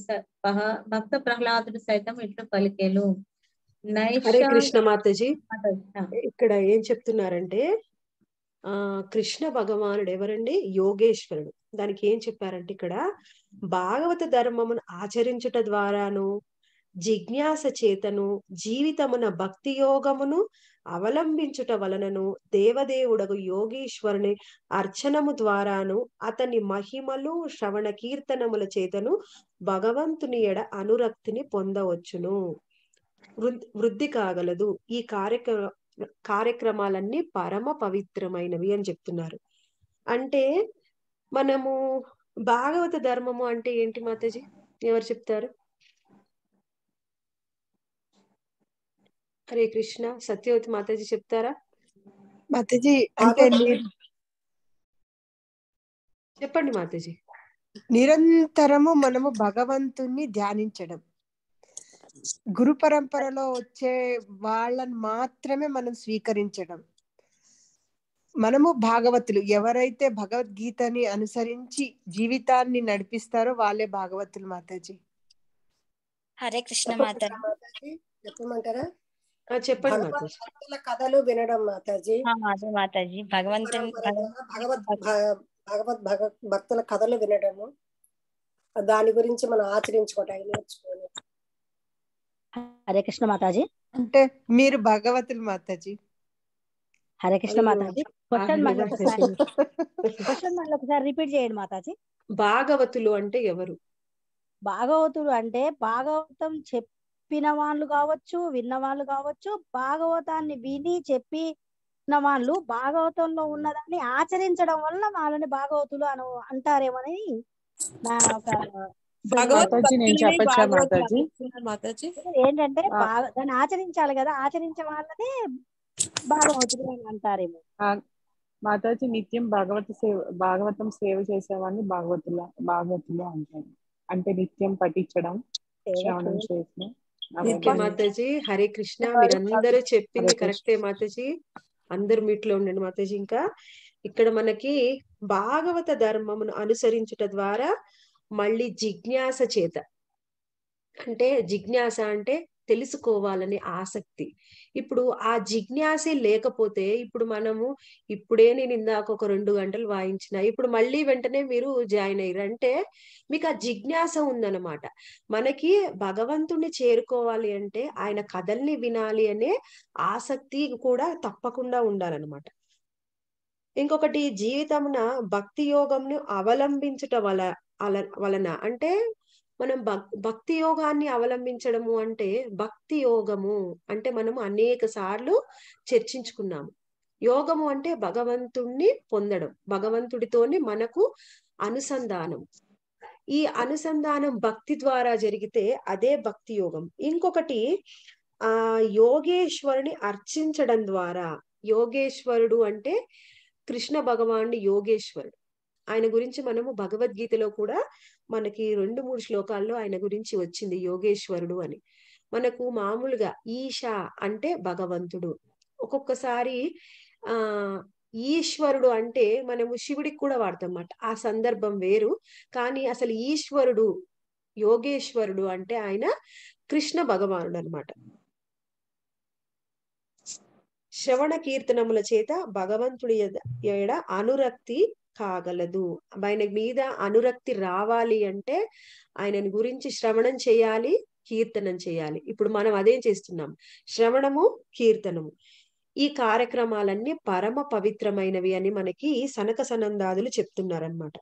భక్త ప్రహ్లాదుడు సైతం ఇట్లు పలికేలు హరే కృష్ణ మాతజీ ఇక్కడ ఏం చెప్తున్నారంటే ఆ కృష్ణ భగవానుడు ఎవరండి యోగేశ్వరుడు దానికి ఏం చెప్పారంటే ఇక్కడ భాగవత ధర్మమును ఆచరించుట ద్వారాను జిజ్ఞాస చేతను జీవితమున భక్తి యోగమును అవలంబించుట వలనను దేవదేవుడకు యోగీశ్వరుని అర్చనము ద్వారాను అతని మహిమలు శ్రవణ కీర్తనముల చేతను భగవంతుని ఎడ అనురక్తిని పొందవచ్చును వృద్ధి కాగలదు ఈ కార్యక్రమ కార్యక్రమాలన్నీ పరమ పవిత్రమైనవి అని చెప్తున్నారు అంటే మనము భాగవత ధర్మము అంటే ఏంటి మాతాజీ ఎవరు చెప్తారు హరే కృష్ణ సత్యవతి మాతాజీ చెప్తారా మాతాజీ అంటే చెప్పండి మాతాజీ నిరంతరము మనము భగవంతుణ్ణి ధ్యానించడం గురు పరంపరలో వచ్చే వాళ్ళని మాత్రమే మనం స్వీకరించడం మనము భాగవతులు ఎవరైతే భగవద్గీతని అనుసరించి జీవితాన్ని నడిపిస్తారో వాళ్ళే భాగవతులు మాతాజీ హరే కృష్ణ మాతాజీ చెప్పమంటారా చెప్పండి కథలు వినడం మాతాజీ మాతాజీ భగవంతుని భగవద్ భక్తుల కథలు వినడము దాని గురించి మనం ఆచరించుకోవటం హరే కృష్ణ మాతాజీ అంటే మీరు భగవతులు మాతాజీ హరే కృష్ణ మాతాజీ ఒకసారి రిపీట్ చేయండి మాతాజీ భాగవతులు అంటే ఎవరు భాగవతులు అంటే భాగవతం చెప్పిన వాళ్ళు కావచ్చు విన్న వాళ్ళు కావచ్చు భాగవతాన్ని విని చెప్పిన వాళ్ళు భాగవతంలో ఉన్నదాన్ని ఆచరించడం వల్ల వాళ్ళని భాగవతులు అను అంటారేమని నా ఒక ఏంటంటే దాన్ని ఆచరించాలి కదా ఆచరించే వాళ్ళనే భాగవతుడు అని అంటారేమో మాతాజీ నిత్యం భాగవత సేవ భాగవతం సేవ చేసేవాడిని భాగవతుల భాగవతులు అంటారు అంటే నిత్యం పఠించడం శ్రవణం చేసిన మాతాజీ హరే కృష్ణ మీరందరూ చెప్పింది కరెక్టే మాతాజీ అందరు మీట్లో ఉండండి మాతాజీ ఇంకా ఇక్కడ మనకి భాగవత ధర్మమును అనుసరించుట ద్వారా మళ్ళీ జిజ్ఞాస చేత అంటే జిజ్ఞాస అంటే తెలుసుకోవాలనే ఆసక్తి ఇప్పుడు ఆ జిజ్ఞాసే లేకపోతే ఇప్పుడు మనము ఇప్పుడే నేను ఇందాక ఒక రెండు గంటలు వాయించిన ఇప్పుడు మళ్ళీ వెంటనే మీరు జాయిన్ అయ్యారు అంటే మీకు ఆ జిజ్ఞాస ఉందన్నమాట మనకి భగవంతుణ్ణి చేరుకోవాలి అంటే ఆయన కథల్ని వినాలి అనే ఆసక్తి కూడా తప్పకుండా ఉండాలన్నమాట ఇంకొకటి జీవితంన భక్తి యోగంను అవలంబించట వల వలన అంటే మనం భక్తి యోగాన్ని అవలంబించడము అంటే భక్తి యోగము అంటే మనము అనేక సార్లు చర్చించుకున్నాము యోగము అంటే భగవంతుణ్ణి పొందడం భగవంతుడితోని మనకు అనుసంధానం ఈ అనుసంధానం భక్తి ద్వారా జరిగితే అదే భక్తి యోగం ఇంకొకటి ఆ యోగేశ్వరుని అర్చించడం ద్వారా యోగేశ్వరుడు అంటే కృష్ణ భగవానుడు యోగేశ్వరుడు ఆయన గురించి మనము భగవద్గీతలో కూడా మనకి రెండు మూడు శ్లోకాల్లో ఆయన గురించి వచ్చింది యోగేశ్వరుడు అని మనకు మామూలుగా ఈశా అంటే భగవంతుడు ఒక్కొక్కసారి ఆ ఈశ్వరుడు అంటే మనము శివుడికి కూడా వాడతాం అన్నమాట ఆ సందర్భం వేరు కానీ అసలు ఈశ్వరుడు యోగేశ్వరుడు అంటే ఆయన కృష్ణ భగవానుడు అనమాట శ్రవణ కీర్తనముల చేత భగవంతుడి ఏడ అనురక్తి కాగలదు ఆయన మీద అనురక్తి రావాలి అంటే ఆయన గురించి శ్రవణం చేయాలి కీర్తనం చేయాలి ఇప్పుడు మనం అదేం చేస్తున్నాం శ్రవణము కీర్తనము ఈ కార్యక్రమాలన్నీ పరమ పవిత్రమైనవి అని మనకి సనక సనందాదులు చెప్తున్నారనమాట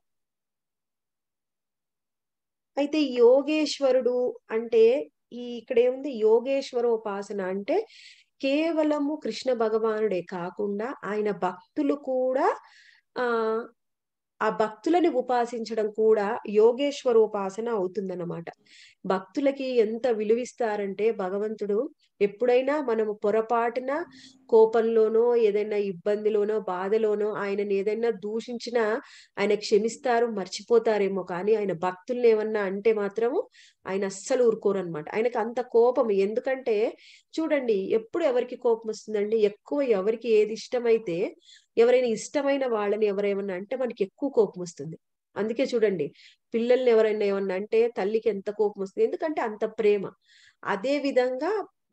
అయితే యోగేశ్వరుడు అంటే ఈ ఇక్కడేముంది యోగేశ్వరోపాసన అంటే కేవలము కృష్ణ భగవానుడే కాకుండా ఆయన భక్తులు కూడా ఆ ఆ భక్తులని ఉపాసించడం కూడా యోగేశ్వర ఉపాసన అవుతుందన్నమాట భక్తులకి ఎంత విలువిస్తారంటే భగవంతుడు ఎప్పుడైనా మనము పొరపాటున కోపంలోనో ఏదైనా ఇబ్బందిలోనో బాధలోనో ఆయనని ఏదైనా దూషించినా ఆయన క్షమిస్తారు మర్చిపోతారేమో కానీ ఆయన భక్తుల్ని ఏమన్నా అంటే మాత్రము ఆయన అస్సలు ఊరుకోరు అనమాట ఆయనకు అంత కోపం ఎందుకంటే చూడండి ఎప్పుడు ఎవరికి కోపం వస్తుందండి ఎక్కువ ఎవరికి ఏది ఇష్టమైతే ఎవరైనా ఇష్టమైన వాళ్ళని ఎవరేమన్నా అంటే మనకి ఎక్కువ కోపం వస్తుంది అందుకే చూడండి పిల్లల్ని ఎవరైనా ఏమన్నా అంటే తల్లికి ఎంత కోపం వస్తుంది ఎందుకంటే అంత ప్రేమ అదే విధంగా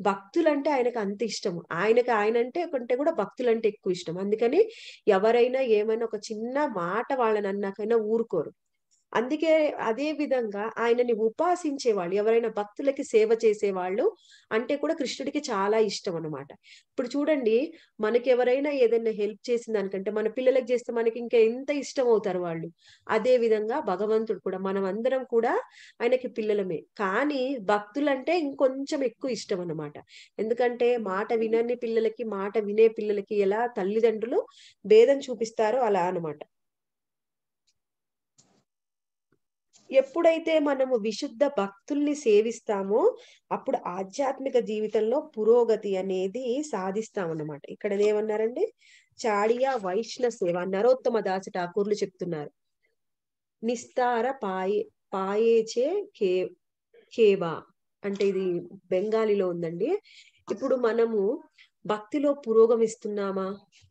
భక్తులంటే ఆయనకు అంత ఇష్టం ఆయనకి ఆయన అంటే కంటే కూడా భక్తులంటే ఎక్కువ ఇష్టం అందుకని ఎవరైనా ఏమైనా ఒక చిన్న మాట వాళ్ళని అన్నాకైనా ఊరుకోరు అందుకే అదే విధంగా ఆయనని ఉపాసించే వాళ్ళు ఎవరైనా భక్తులకి సేవ చేసేవాళ్ళు అంటే కూడా కృష్ణుడికి చాలా ఇష్టం అనమాట ఇప్పుడు చూడండి మనకి ఎవరైనా ఏదైనా హెల్ప్ చేసిన దానికంటే మన పిల్లలకి చేస్తే మనకి ఇంకా ఎంత ఇష్టం అవుతారు వాళ్ళు అదే విధంగా భగవంతుడు కూడా మనం అందరం కూడా ఆయనకి పిల్లలమే కానీ భక్తులంటే ఇంకొంచెం ఎక్కువ ఇష్టం అనమాట ఎందుకంటే మాట వినని పిల్లలకి మాట వినే పిల్లలకి ఎలా తల్లిదండ్రులు భేదం చూపిస్తారో అలా అనమాట ఎప్పుడైతే మనము విశుద్ధ భక్తుల్ని సేవిస్తామో అప్పుడు ఆధ్యాత్మిక జీవితంలో పురోగతి అనేది సాధిస్తాం అన్నమాట ఇక్కడ ఏమన్నారండి చాడియా వైష్ణ సేవ నరోత్తమ దాస ఠాకూర్లు చెప్తున్నారు నిస్తార పాయే పాయేచే కే కేవా అంటే ఇది బెంగాలీలో ఉందండి ఇప్పుడు మనము భక్తిలో పురోగమిస్తున్నామా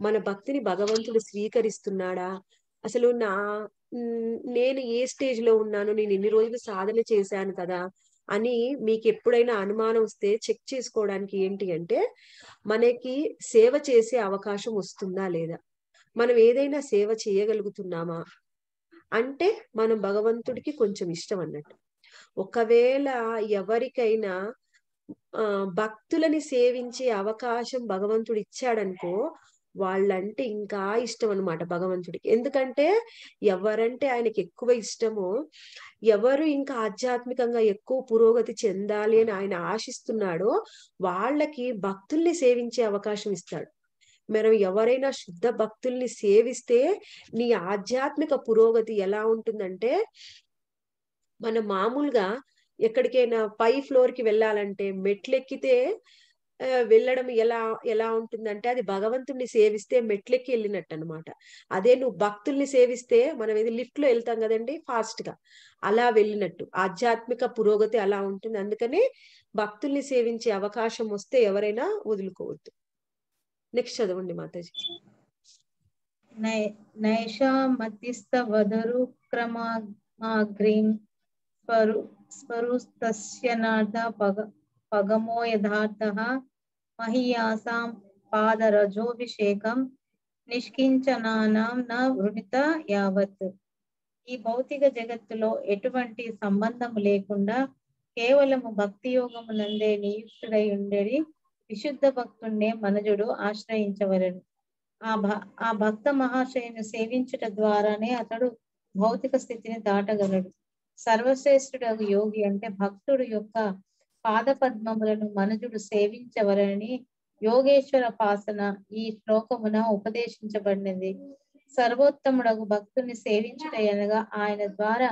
మన భక్తిని భగవంతుడు స్వీకరిస్తున్నాడా అసలు నా నేను ఏ స్టేజ్ లో ఉన్నాను నేను ఎన్ని రోజులు సాధన చేశాను కదా అని మీకు ఎప్పుడైనా అనుమానం వస్తే చెక్ చేసుకోవడానికి ఏంటి అంటే మనకి సేవ చేసే అవకాశం వస్తుందా లేదా మనం ఏదైనా సేవ చేయగలుగుతున్నామా అంటే మనం భగవంతుడికి కొంచెం ఇష్టం అన్నట్టు ఒకవేళ ఎవరికైనా భక్తులని సేవించే అవకాశం భగవంతుడు ఇచ్చాడనుకో వాళ్ళంటే ఇంకా ఇష్టం అనమాట భగవంతుడికి ఎందుకంటే ఎవరంటే ఆయనకి ఎక్కువ ఇష్టము ఎవరు ఇంకా ఆధ్యాత్మికంగా ఎక్కువ పురోగతి చెందాలి అని ఆయన ఆశిస్తున్నాడో వాళ్ళకి భక్తుల్ని సేవించే అవకాశం ఇస్తాడు మనం ఎవరైనా శుద్ధ భక్తుల్ని సేవిస్తే నీ ఆధ్యాత్మిక పురోగతి ఎలా ఉంటుందంటే మన మామూలుగా ఎక్కడికైనా పై ఫ్లోర్ కి వెళ్ళాలంటే మెట్లెక్కితే వెళ్ళడం ఎలా ఎలా ఉంటుందంటే అది భగవంతుడిని సేవిస్తే మెట్లెక్కి వెళ్ళినట్టు అనమాట అదే నువ్వు భక్తుల్ని సేవిస్తే మనం ఏది లిఫ్ట్ లో వెళ్తాం కదండి ఫాస్ట్ గా అలా వెళ్ళినట్టు ఆధ్యాత్మిక పురోగతి అలా ఉంటుంది అందుకనే భక్తుల్ని సేవించే అవకాశం వస్తే ఎవరైనా వదులుకోవద్దు నెక్స్ట్ చదవండి మాతాజీ నైషామతిస్తవధరుక్రమాగ్రీం స్వరు స్వరుస్తస్య నార్థ పగ పగమో యథార్థ మహియాసాం పాదరజోభిషేకం నిష్కించనానాం నా వృణిత యావత్ ఈ భౌతిక జగత్తులో ఎటువంటి సంబంధం లేకుండా కేవలము భక్తి యోగము నందే నియుక్తుడై ఉండేది విశుద్ధ భక్తుండే మనజుడు ఆశ్రయించవరడు ఆ భ ఆ భక్త మహాశయును సేవించుట ద్వారానే అతడు భౌతిక స్థితిని దాటగలడు సర్వశ్రేష్ఠుడు యోగి అంటే భక్తుడు యొక్క పాదపద్మములను మనుజుడు సేవించవరని యోగేశ్వర పాసన ఈ శ్లోకమున ఉపదేశించబడినది సర్వోత్తముడు భక్తుని అనగా ఆయన ద్వారా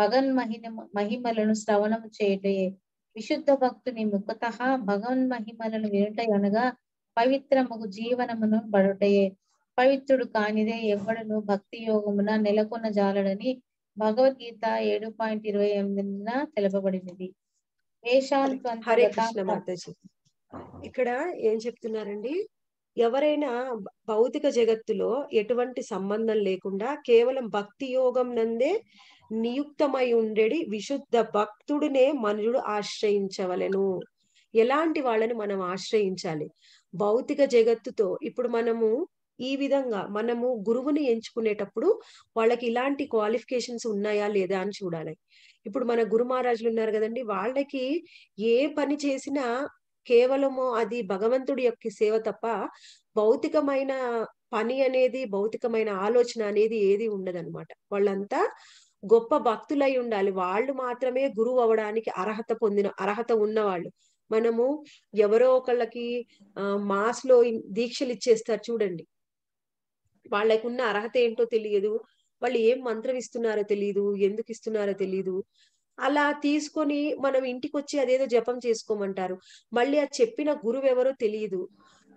భగన్ మహిమ మహిమలను శ్రవణము చేయుటయే విశుద్ధ భక్తుని ముఖత భగవన్ మహిమలను అనగా పవిత్రముకు జీవనమును బడుటయే పవిత్రుడు కానిదే ఎవడను భక్తి యోగమున నెలకొన జాలడని భగవద్గీత ఏడు పాయింట్ ఇరవై ఎనిమిదిన తెలుపబడినది హరే కృష్ణ మాతాజీ ఇక్కడ ఏం చెప్తున్నారండి ఎవరైనా భౌతిక జగత్తులో ఎటువంటి సంబంధం లేకుండా కేవలం భక్తి యోగం నందే నియుక్తమై ఉండేది విశుద్ధ భక్తుడినే మనుషుడు ఆశ్రయించవలను ఎలాంటి వాళ్ళని మనం ఆశ్రయించాలి భౌతిక జగత్తుతో ఇప్పుడు మనము ఈ విధంగా మనము గురువుని ఎంచుకునేటప్పుడు వాళ్ళకి ఇలాంటి క్వాలిఫికేషన్స్ ఉన్నాయా లేదా అని చూడాలి ఇప్పుడు మన గురు మహారాజులు ఉన్నారు కదండి వాళ్ళకి ఏ పని చేసినా కేవలము అది భగవంతుడి యొక్క సేవ తప్ప భౌతికమైన పని అనేది భౌతికమైన ఆలోచన అనేది ఏది ఉండదన్నమాట వాళ్ళంతా గొప్ప భక్తులై ఉండాలి వాళ్ళు మాత్రమే గురువు అవడానికి అర్హత పొందిన అర్హత ఉన్నవాళ్ళు మనము ఎవరో ఒకళ్ళకి మాస్ లో దీక్షలు ఇచ్చేస్తారు చూడండి వాళ్ళకున్న అర్హత ఏంటో తెలియదు వాళ్ళు ఏం మంత్రం ఇస్తున్నారో తెలియదు ఎందుకు ఇస్తున్నారో తెలియదు అలా తీసుకొని మనం ఇంటికి వచ్చి అదేదో జపం చేసుకోమంటారు మళ్ళీ ఆ చెప్పిన గురువు ఎవరో తెలియదు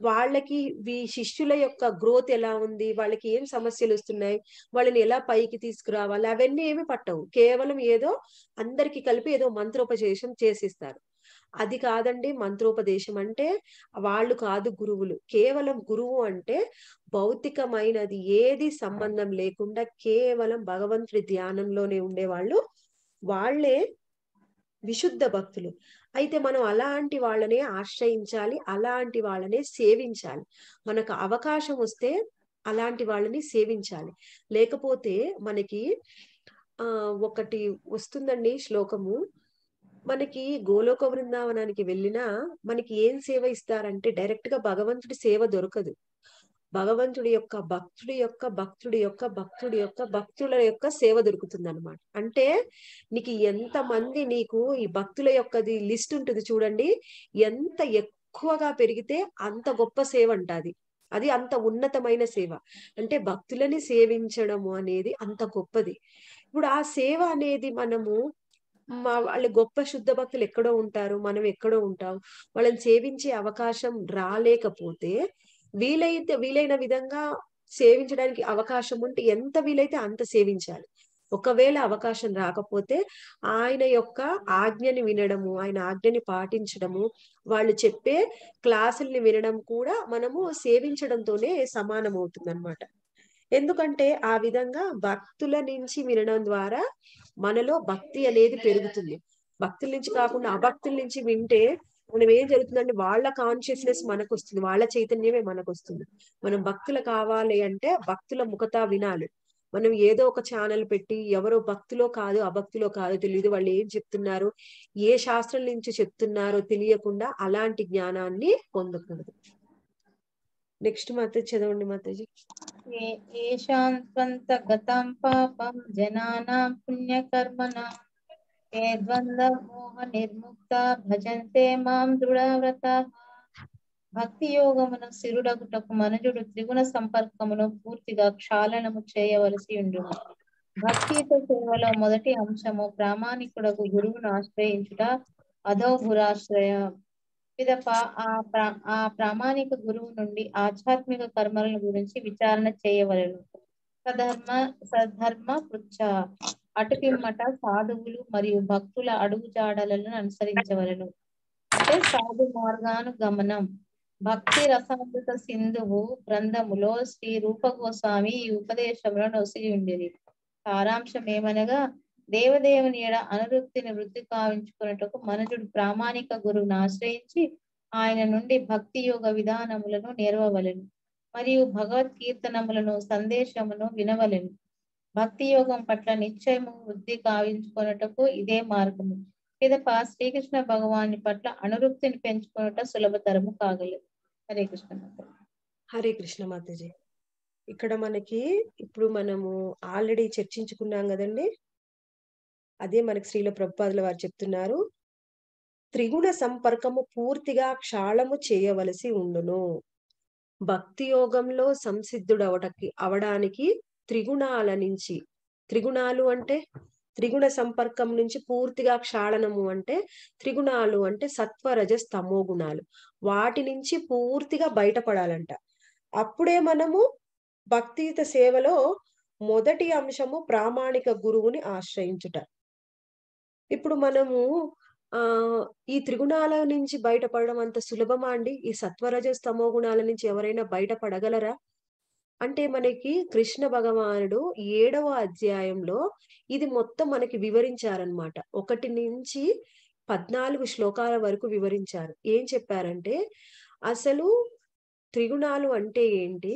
వాళ్ళకి ఈ శిష్యుల యొక్క గ్రోత్ ఎలా ఉంది వాళ్ళకి ఏం సమస్యలు వస్తున్నాయి వాళ్ళని ఎలా పైకి తీసుకురావాలి అవన్నీ ఏమి పట్టవు కేవలం ఏదో అందరికి కలిపి ఏదో మంత్రోపదేశం చేసిస్తారు అది కాదండి మంత్రోపదేశం అంటే వాళ్ళు కాదు గురువులు కేవలం గురువు అంటే భౌతికమైనది ఏది సంబంధం లేకుండా కేవలం భగవంతుడి ధ్యానంలోనే ఉండేవాళ్ళు వాళ్ళే విశుద్ధ భక్తులు అయితే మనం అలాంటి వాళ్ళనే ఆశ్రయించాలి అలాంటి వాళ్ళనే సేవించాలి మనకు అవకాశం వస్తే అలాంటి వాళ్ళని సేవించాలి లేకపోతే మనకి ఆ ఒకటి వస్తుందండి శ్లోకము మనకి గోలోక బృందావనానికి వెళ్ళినా మనకి ఏం సేవ ఇస్తారంటే డైరెక్ట్ గా భగవంతుడి సేవ దొరకదు భగవంతుడి యొక్క భక్తుడి యొక్క భక్తుడి యొక్క భక్తుడి యొక్క భక్తుల యొక్క సేవ దొరుకుతుంది అనమాట అంటే నీకు ఎంత మంది నీకు ఈ భక్తుల యొక్కది లిస్ట్ ఉంటుంది చూడండి ఎంత ఎక్కువగా పెరిగితే అంత గొప్ప సేవ అంట అది అది అంత ఉన్నతమైన సేవ అంటే భక్తులని సేవించడము అనేది అంత గొప్పది ఇప్పుడు ఆ సేవ అనేది మనము మా వాళ్ళ గొప్ప శుద్ధ భక్తులు ఎక్కడో ఉంటారు మనం ఎక్కడో ఉంటాం వాళ్ళని సేవించే అవకాశం రాలేకపోతే వీలైతే వీలైన విధంగా సేవించడానికి అవకాశం ఉంటే ఎంత వీలైతే అంత సేవించాలి ఒకవేళ అవకాశం రాకపోతే ఆయన యొక్క ఆజ్ఞని వినడము ఆయన ఆజ్ఞని పాటించడము వాళ్ళు చెప్పే క్లాసుల్ని వినడం కూడా మనము సేవించడంతోనే సమానం అవుతుంది ఎందుకంటే ఆ విధంగా భక్తుల నుంచి వినడం ద్వారా మనలో భక్తి అనేది పెరుగుతుంది భక్తుల నుంచి కాకుండా అభక్తుల నుంచి వింటే మనం ఏం జరుగుతుందంటే వాళ్ళ కాన్షియస్నెస్ మనకు వస్తుంది వాళ్ళ చైతన్యమే మనకు వస్తుంది మనం భక్తులు కావాలి అంటే భక్తుల ముఖత వినాలి మనం ఏదో ఒక ఛానల్ పెట్టి ఎవరో భక్తులో కాదు అభక్తిలో కాదు తెలియదు వాళ్ళు ఏం చెప్తున్నారు ఏ శాస్త్రం నుంచి చెప్తున్నారో తెలియకుండా అలాంటి జ్ఞానాన్ని పొందకూడదు నెక్స్ట్ మాత చదవండి మాతాజీ ఏషాంత్వంత గతం పాపం ఏ ద్వంద్వ మోహ నిర్ముక్త భజంతే మాం దృఢవ్రత భక్తి యోగమున సిరుడగుటకు మనుజుడు త్రిగుణ సంపర్కమును పూర్తిగా క్షాళనము చేయవలసి ఉండు భక్తితో సేవలో మొదటి అంశము ప్రామాణికుడకు గురువును ఆశ్రయించుట అదో గురాశ్రయం పిదప ఆ ఆ ప్రామాణిక గురువు నుండి ఆధ్యాత్మిక కర్మల గురించి విచారణ చేయవలను సధర్మ సధర్మ పృచ్ఛ అటుపిమ్మట సాధువులు మరియు భక్తుల అడుగు జాడలను అనుసరించవలను అంటే సాధు గమనం భక్తి రసామృత సింధువు గ్రంథములో శ్రీ రూప గోస్వామి ఈ ఉపదేశంలో నొసిగి ఉండేది సారాంశం ఏమనగా దేవదేవుని ఎడ అనురుక్తిని వృద్ధి కావించుకున్నటకు మనుజుడు ప్రామాణిక గురువును ఆశ్రయించి ఆయన నుండి భక్తి యోగ విధానములను నేర్వలను మరియు భగవద్ కీర్తనములను సందేశమును వినవలను భక్తి యోగం పట్ల నిశ్చయము వృద్ధి కావించుకున్నటకు ఇదే మార్గము పిదప శ్రీకృష్ణ భగవాని పట్ల అనురుక్తిని పెంచుకున్నట సులభతరము కాగలదు హరే కృష్ణ హరే కృష్ణ మాతాజీ ఇక్కడ మనకి ఇప్పుడు మనము ఆల్రెడీ చర్చించుకున్నాం కదండి అదే మనకి శ్రీల ప్రభుపాదుల వారు చెప్తున్నారు త్రిగుణ సంపర్కము పూర్తిగా క్షాళము చేయవలసి ఉండును భక్తి యోగంలో సంసిద్ధుడవటకి అవడానికి త్రిగుణాల నుంచి త్రిగుణాలు అంటే త్రిగుణ సంపర్కం నుంచి పూర్తిగా క్షాళనము అంటే త్రిగుణాలు అంటే సత్వరజ స్తమో గుణాలు వాటి నుంచి పూర్తిగా బయటపడాలంట అప్పుడే మనము భక్తియుత సేవలో మొదటి అంశము ప్రామాణిక గురువుని ఆశ్రయించుట ఇప్పుడు మనము ఆ ఈ త్రిగుణాల నుంచి బయటపడడం అంత సులభమా అండి ఈ సత్వరజ స్తమో గుణాల నుంచి ఎవరైనా బయటపడగలరా అంటే మనకి కృష్ణ భగవానుడు ఏడవ అధ్యాయంలో ఇది మొత్తం మనకి వివరించారనమాట ఒకటి నుంచి పద్నాలుగు శ్లోకాల వరకు వివరించారు ఏం చెప్పారంటే అసలు త్రిగుణాలు అంటే ఏంటి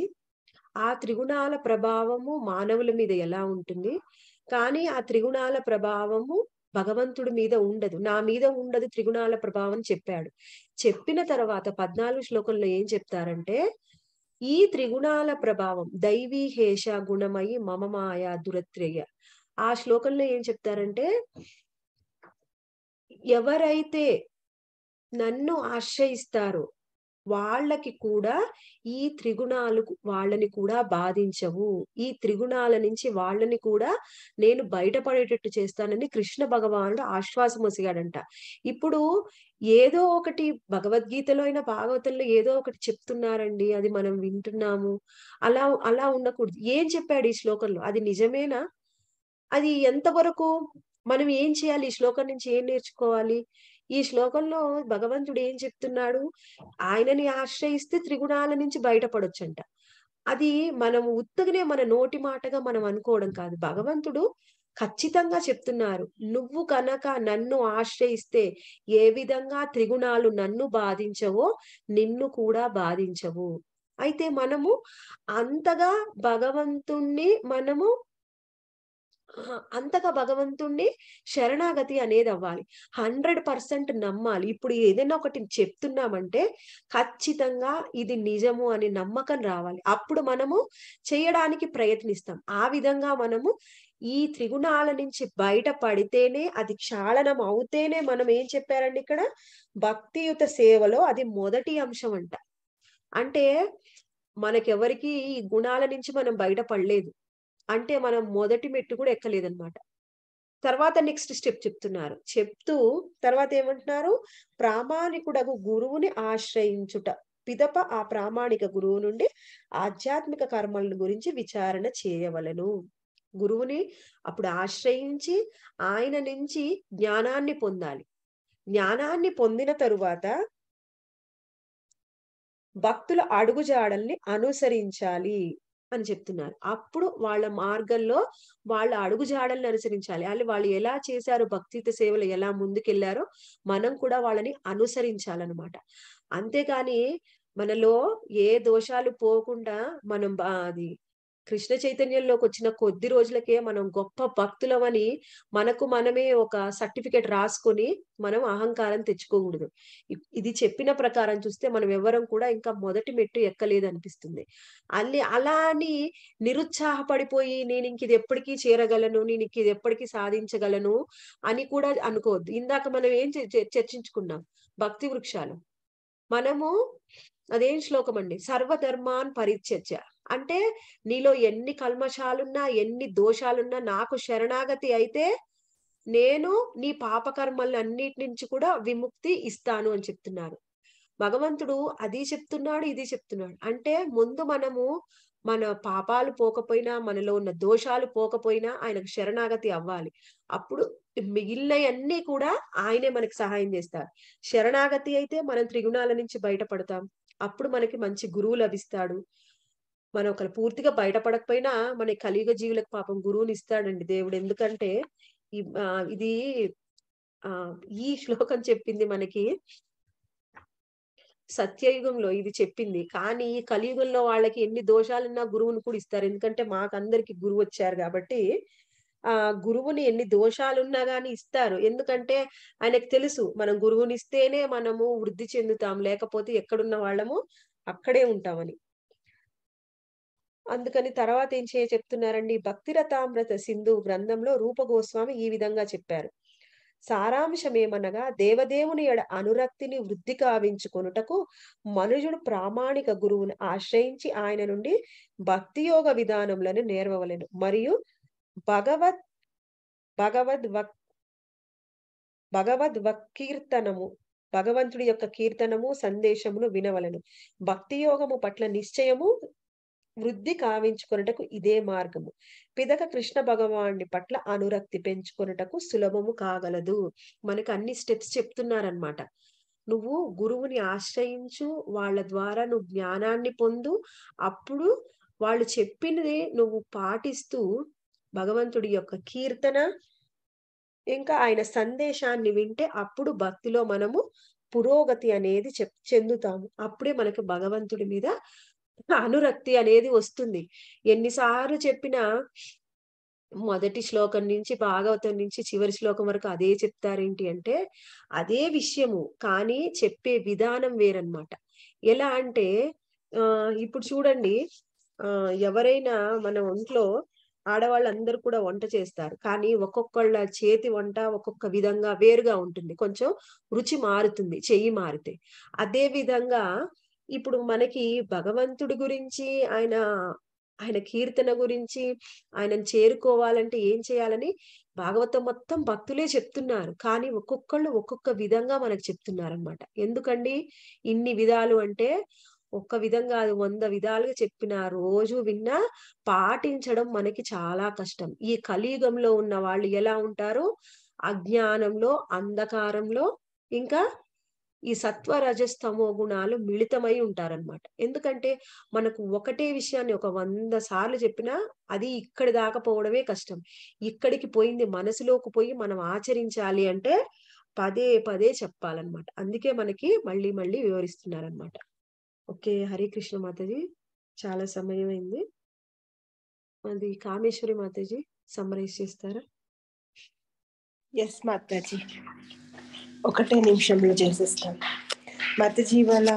ఆ త్రిగుణాల ప్రభావము మానవుల మీద ఎలా ఉంటుంది కానీ ఆ త్రిగుణాల ప్రభావము భగవంతుడి మీద ఉండదు నా మీద ఉండదు త్రిగుణాల ప్రభావం చెప్పాడు చెప్పిన తర్వాత పద్నాలుగు శ్లోకంలో ఏం చెప్తారంటే ఈ త్రిగుణాల ప్రభావం దైవీ హేష గుణమయి మమ మాయా ఆ శ్లోకంలో ఏం చెప్తారంటే ఎవరైతే నన్ను ఆశ్రయిస్తారో వాళ్ళకి కూడా ఈ త్రిగుణాలు వాళ్ళని కూడా బాధించవు ఈ త్రిగుణాల నుంచి వాళ్ళని కూడా నేను బయటపడేటట్టు చేస్తానని కృష్ణ భగవానుడు ఆశ్వాసం వసిగాడంట ఇప్పుడు ఏదో ఒకటి భగవద్గీతలో అయినా భాగవతంలో ఏదో ఒకటి చెప్తున్నారండి అది మనం వింటున్నాము అలా అలా ఉండకూడదు ఏం చెప్పాడు ఈ శ్లోకంలో అది నిజమేనా అది ఎంతవరకు మనం ఏం చేయాలి ఈ శ్లోకం నుంచి ఏం నేర్చుకోవాలి ఈ శ్లోకంలో భగవంతుడు ఏం చెప్తున్నాడు ఆయనని ఆశ్రయిస్తే త్రిగుణాల నుంచి బయటపడొచ్చంట అది మనం ఉత్తగనే మన నోటి మాటగా మనం అనుకోవడం కాదు భగవంతుడు ఖచ్చితంగా చెప్తున్నారు నువ్వు కనుక నన్ను ఆశ్రయిస్తే ఏ విధంగా త్రిగుణాలు నన్ను బాధించవో నిన్ను కూడా బాధించవు అయితే మనము అంతగా భగవంతుణ్ణి మనము అంతగా భగవంతుణ్ణి శరణాగతి అనేది అవ్వాలి హండ్రెడ్ పర్సెంట్ నమ్మాలి ఇప్పుడు ఏదైనా ఒకటి చెప్తున్నామంటే ఖచ్చితంగా ఇది నిజము అనే నమ్మకం రావాలి అప్పుడు మనము చేయడానికి ప్రయత్నిస్తాం ఆ విధంగా మనము ఈ త్రిగుణాల నుంచి బయట పడితేనే అది క్షాళనం అవుతేనే మనం ఏం చెప్పారండి ఇక్కడ భక్తియుత సేవలో అది మొదటి అంశం అంట అంటే మనకెవరికి ఈ గుణాల నుంచి మనం బయట పడలేదు అంటే మనం మొదటి మెట్టు కూడా ఎక్కలేదన్నమాట తర్వాత నెక్స్ట్ స్టెప్ చెప్తున్నారు చెప్తూ తర్వాత ఏమంటున్నారు ప్రామాణికుడకు గురువుని ఆశ్రయించుట పిదప ఆ ప్రామాణిక గురువు నుండి ఆధ్యాత్మిక కర్మల గురించి విచారణ చేయవలను గురువుని అప్పుడు ఆశ్రయించి ఆయన నుంచి జ్ఞానాన్ని పొందాలి జ్ఞానాన్ని పొందిన తరువాత భక్తుల అడుగుజాడల్ని అనుసరించాలి అని చెప్తున్నారు అప్పుడు వాళ్ళ మార్గంలో వాళ్ళ జాడల్ని అనుసరించాలి వాళ్ళు వాళ్ళు ఎలా చేశారు భక్తిత సేవలు ఎలా ముందుకెళ్లారో మనం కూడా వాళ్ళని అనుసరించాలన్నమాట అంతేకాని మనలో ఏ దోషాలు పోకుండా మనం అది కృష్ణ చైతన్యంలోకి వచ్చిన కొద్ది రోజులకే మనం గొప్ప భక్తులమని మనకు మనమే ఒక సర్టిఫికేట్ రాసుకొని మనం అహంకారం తెచ్చుకోకూడదు ఇది చెప్పిన ప్రకారం చూస్తే మనం ఎవరం కూడా ఇంకా మొదటి మెట్టు ఎక్కలేదు అనిపిస్తుంది అల్లి అలా అని నిరుత్సాహపడిపోయి నేను ఇంక ఇది ఎప్పటికీ చేరగలను నేను ఇంక ఇది ఎప్పటికీ సాధించగలను అని కూడా అనుకోవద్దు ఇందాక మనం ఏం చర్చించుకున్నాం భక్తి వృక్షాలు మనము అదేం శ్లోకం అండి సర్వధర్మాన్ పరిచర్చ అంటే నీలో ఎన్ని కల్మషాలున్నా ఎన్ని దోషాలున్నా నాకు శరణాగతి అయితే నేను నీ అన్నిటి నుంచి కూడా విముక్తి ఇస్తాను అని చెప్తున్నారు భగవంతుడు అది చెప్తున్నాడు ఇది చెప్తున్నాడు అంటే ముందు మనము మన పాపాలు పోకపోయినా మనలో ఉన్న దోషాలు పోకపోయినా ఆయనకు శరణాగతి అవ్వాలి అప్పుడు మిగిలినవన్నీ కూడా ఆయనే మనకి సహాయం చేస్తారు శరణాగతి అయితే మనం త్రిగుణాల నుంచి బయటపడతాం అప్పుడు మనకి మంచి గురువు లభిస్తాడు మనం ఒకరు పూర్తిగా బయటపడకపోయినా మన కలియుగ జీవులకు పాపం గురువుని ఇస్తాడండి దేవుడు ఎందుకంటే ఇది ఆ ఈ శ్లోకం చెప్పింది మనకి సత్యయుగంలో ఇది చెప్పింది కానీ ఈ కలియుగంలో వాళ్ళకి ఎన్ని దోషాలున్నా గురువుని కూడా ఇస్తారు ఎందుకంటే మాకందరికి గురువు వచ్చారు కాబట్టి ఆ గురువుని ఎన్ని దోషాలున్నా గాని ఇస్తారు ఎందుకంటే ఆయనకు తెలుసు మనం గురువుని ఇస్తేనే మనము వృద్ధి చెందుతాం లేకపోతే ఎక్కడున్న వాళ్ళము అక్కడే ఉంటామని అందుకని తర్వాత ఏం చేయ చెప్తున్నారండి భక్తిరతామృత సింధు గ్రంథంలో రూపగోస్వామి ఈ విధంగా చెప్పారు సారాంశమేమనగా దేవదేవుని ఎడ అనురక్తిని వృద్ధి కావించుకొనుటకు మనుజుడు ప్రామాణిక గురువుని ఆశ్రయించి ఆయన నుండి భక్తియోగ విధానములను నేర్వలను మరియు భగవద్ భగవద్ భగవద్ కీర్తనము భగవంతుడి యొక్క కీర్తనము సందేశమును వినవలను భక్తి యోగము పట్ల నిశ్చయము వృద్ధి కావించుకొనుటకు ఇదే మార్గము పిదక కృష్ణ భగవాన్ని పట్ల అనురక్తి పెంచుకొనుటకు సులభము కాగలదు మనకు అన్ని స్టెప్స్ చెప్తున్నారనమాట నువ్వు గురువుని ఆశ్రయించు వాళ్ళ ద్వారా నువ్వు జ్ఞానాన్ని పొందు అప్పుడు వాళ్ళు చెప్పినదే నువ్వు పాటిస్తూ భగవంతుడి యొక్క కీర్తన ఇంకా ఆయన సందేశాన్ని వింటే అప్పుడు భక్తిలో మనము పురోగతి అనేది చెప్ చెందుతాము అప్పుడే మనకి భగవంతుడి మీద అనురక్తి అనేది వస్తుంది ఎన్నిసార్లు చెప్పినా మొదటి శ్లోకం నుంచి భాగవతం నుంచి చివరి శ్లోకం వరకు అదే చెప్తారేంటి అంటే అదే విషయము కానీ చెప్పే విధానం వేరనమాట ఎలా అంటే ఆ ఇప్పుడు చూడండి ఆ ఎవరైనా మన ఒంట్లో ఆడవాళ్ళందరూ కూడా వంట చేస్తారు కానీ ఒక్కొక్కళ్ళ చేతి వంట ఒక్కొక్క విధంగా వేరుగా ఉంటుంది కొంచెం రుచి మారుతుంది చెయ్యి మారితే అదే విధంగా ఇప్పుడు మనకి భగవంతుడి గురించి ఆయన ఆయన కీర్తన గురించి ఆయనను చేరుకోవాలంటే ఏం చేయాలని భాగవతం మొత్తం భక్తులే చెప్తున్నారు కానీ ఒక్కొక్కళ్ళు ఒక్కొక్క విధంగా మనకు చెప్తున్నారనమాట ఎందుకండి ఇన్ని విధాలు అంటే ఒక్క విధంగా అది వంద విధాలుగా చెప్పిన రోజు విన్నా పాటించడం మనకి చాలా కష్టం ఈ కలియుగంలో ఉన్న వాళ్ళు ఎలా ఉంటారు అజ్ఞానంలో అంధకారంలో ఇంకా ఈ సత్వ రజస్తమో గుణాలు మిళితమై ఉంటారనమాట ఎందుకంటే మనకు ఒకటే విషయాన్ని ఒక వంద సార్లు చెప్పినా అది ఇక్కడి దాకపోవడమే కష్టం ఇక్కడికి పోయింది మనసులోకి పోయి మనం ఆచరించాలి అంటే పదే పదే చెప్పాలన్నమాట అందుకే మనకి మళ్ళీ మళ్ళీ వివరిస్తున్నారనమాట ఓకే హరే కృష్ణ మాతాజీ చాలా సమయం అయింది అది కామేశ్వరి మాతాజీ సమ్మరైజ్ చేస్తారా ఎస్ మాతాజీ ఒకటే నిమిషంలో చేసేస్తాను మత జీవాల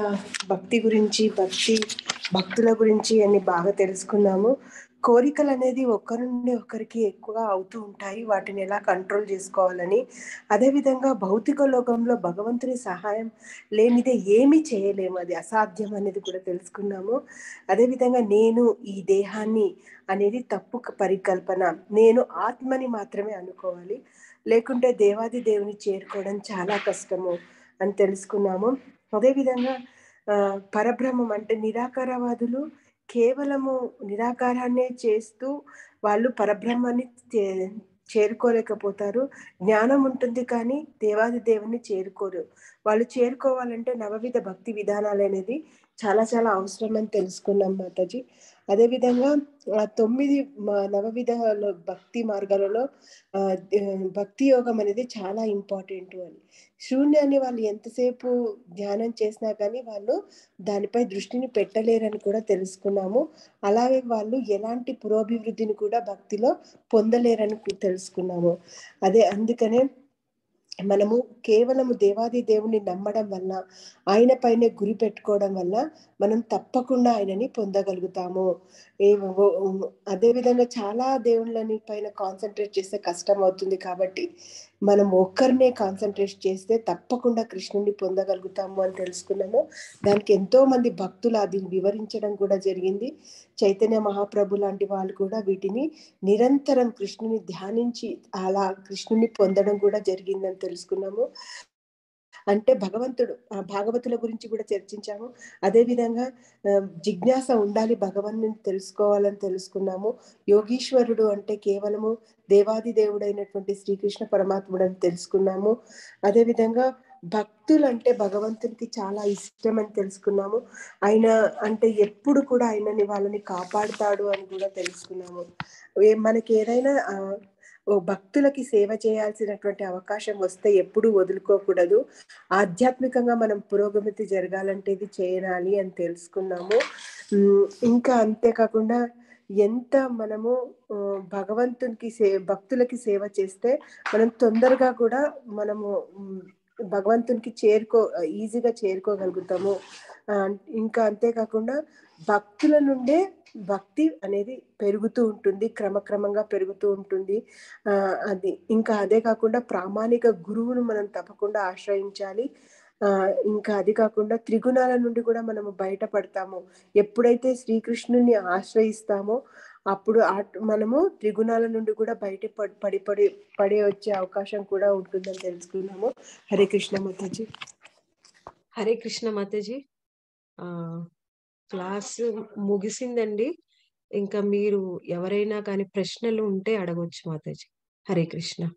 భక్తి గురించి భక్తి భక్తుల గురించి అన్ని బాగా తెలుసుకున్నాము కోరికలు అనేది ఒకరి నుండి ఒకరికి ఎక్కువగా అవుతూ ఉంటాయి వాటిని ఎలా కంట్రోల్ చేసుకోవాలని అదేవిధంగా భౌతిక లోకంలో భగవంతుని సహాయం లేనిదే ఏమి చేయలేము అది అసాధ్యం అనేది కూడా తెలుసుకున్నాము అదేవిధంగా నేను ఈ దేహాన్ని అనేది తప్పు పరికల్పన నేను ఆత్మని మాత్రమే అనుకోవాలి లేకుంటే దేవాది దేవుని చేరుకోవడం చాలా కష్టము అని తెలుసుకున్నాము అదేవిధంగా పరబ్రహ్మం అంటే నిరాకారవాదులు కేవలము నిరాకారాన్నే చేస్తూ వాళ్ళు పరబ్రహ్మాన్ని చేరుకోలేకపోతారు జ్ఞానం ఉంటుంది కానీ దేవాది దేవుని చేరుకోరు వాళ్ళు చేరుకోవాలంటే నవవిధ భక్తి విధానాలు అనేది చాలా చాలా అవసరం అని తెలుసుకున్నాం మాతాజీ అదేవిధంగా తొమ్మిది నవ నవవిధ భక్తి మార్గాలలో భక్తి యోగం అనేది చాలా ఇంపార్టెంట్ అని శూన్యాన్ని వాళ్ళు ఎంతసేపు ధ్యానం చేసినా కానీ వాళ్ళు దానిపై దృష్టిని పెట్టలేరని కూడా తెలుసుకున్నాము అలాగే వాళ్ళు ఎలాంటి పురోభివృద్ధిని కూడా భక్తిలో పొందలేరని తెలుసుకున్నాము అదే అందుకనే మనము కేవలము దేవాది దేవుని నమ్మడం వల్ల ఆయన పైనే గురి పెట్టుకోవడం వల్ల మనం తప్పకుండా ఆయనని పొందగలుగుతాము ఏ అదేవిధంగా చాలా దేవుళ్ళని పైన కాన్సన్ట్రేట్ చేస్తే కష్టం అవుతుంది కాబట్టి మనం ఒక్కరినే కాన్సన్ట్రేట్ చేస్తే తప్పకుండా కృష్ణుని పొందగలుగుతాము అని తెలుసుకున్నాము దానికి ఎంతో మంది భక్తులు అది వివరించడం కూడా జరిగింది చైతన్య మహాప్రభు లాంటి వాళ్ళు కూడా వీటిని నిరంతరం కృష్ణుని ధ్యానించి అలా కృష్ణుని పొందడం కూడా జరిగిందని తెలుసుకున్నాము అంటే భగవంతుడు ఆ భాగవతుల గురించి కూడా చర్చించాము అదేవిధంగా జిజ్ఞాస ఉండాలి భగవంతుని తెలుసుకోవాలని తెలుసుకున్నాము యోగీశ్వరుడు అంటే కేవలము దేవాది దేవుడైనటువంటి శ్రీకృష్ణ పరమాత్ముడు అని తెలుసుకున్నాము అదేవిధంగా భక్తులు అంటే భగవంతునికి చాలా ఇష్టం అని తెలుసుకున్నాము ఆయన అంటే ఎప్పుడు కూడా ఆయనని వాళ్ళని కాపాడుతాడు అని కూడా తెలుసుకున్నాము మనకి ఏదైనా ఓ భక్తులకి సేవ చేయాల్సినటువంటి అవకాశం వస్తే ఎప్పుడూ వదులుకోకూడదు ఆధ్యాత్మికంగా మనం పురోగమితి జరగాలంటే ఇది చేయాలి అని తెలుసుకున్నాము ఇంకా అంతేకాకుండా ఎంత మనము భగవంతునికి సే భక్తులకి సేవ చేస్తే మనం తొందరగా కూడా మనము భగవంతునికి చేరుకో ఈజీగా చేరుకోగలుగుతాము ఇంకా అంతేకాకుండా భక్తుల నుండే భక్తి అనేది పెరుగుతూ ఉంటుంది క్రమక్రమంగా పెరుగుతూ ఉంటుంది అది ఇంకా అదే కాకుండా ప్రామాణిక గురువును మనం తప్పకుండా ఆశ్రయించాలి ఇంకా అది కాకుండా త్రిగుణాల నుండి కూడా మనము బయటపడతాము ఎప్పుడైతే శ్రీకృష్ణుని ఆశ్రయిస్తామో అప్పుడు మనము త్రిగుణాల నుండి కూడా బయట పడి పడి పడి వచ్చే అవకాశం కూడా ఉంటుందని తెలుసుకున్నాము హరే కృష్ణ మాతాజీ హరే కృష్ణ మాతాజీ క్లాస్ ముగిసిందండి ఇంకా మీరు ఎవరైనా కానీ ప్రశ్నలు ఉంటే అడగొచ్చు మాతాజీ హరే కృష్ణ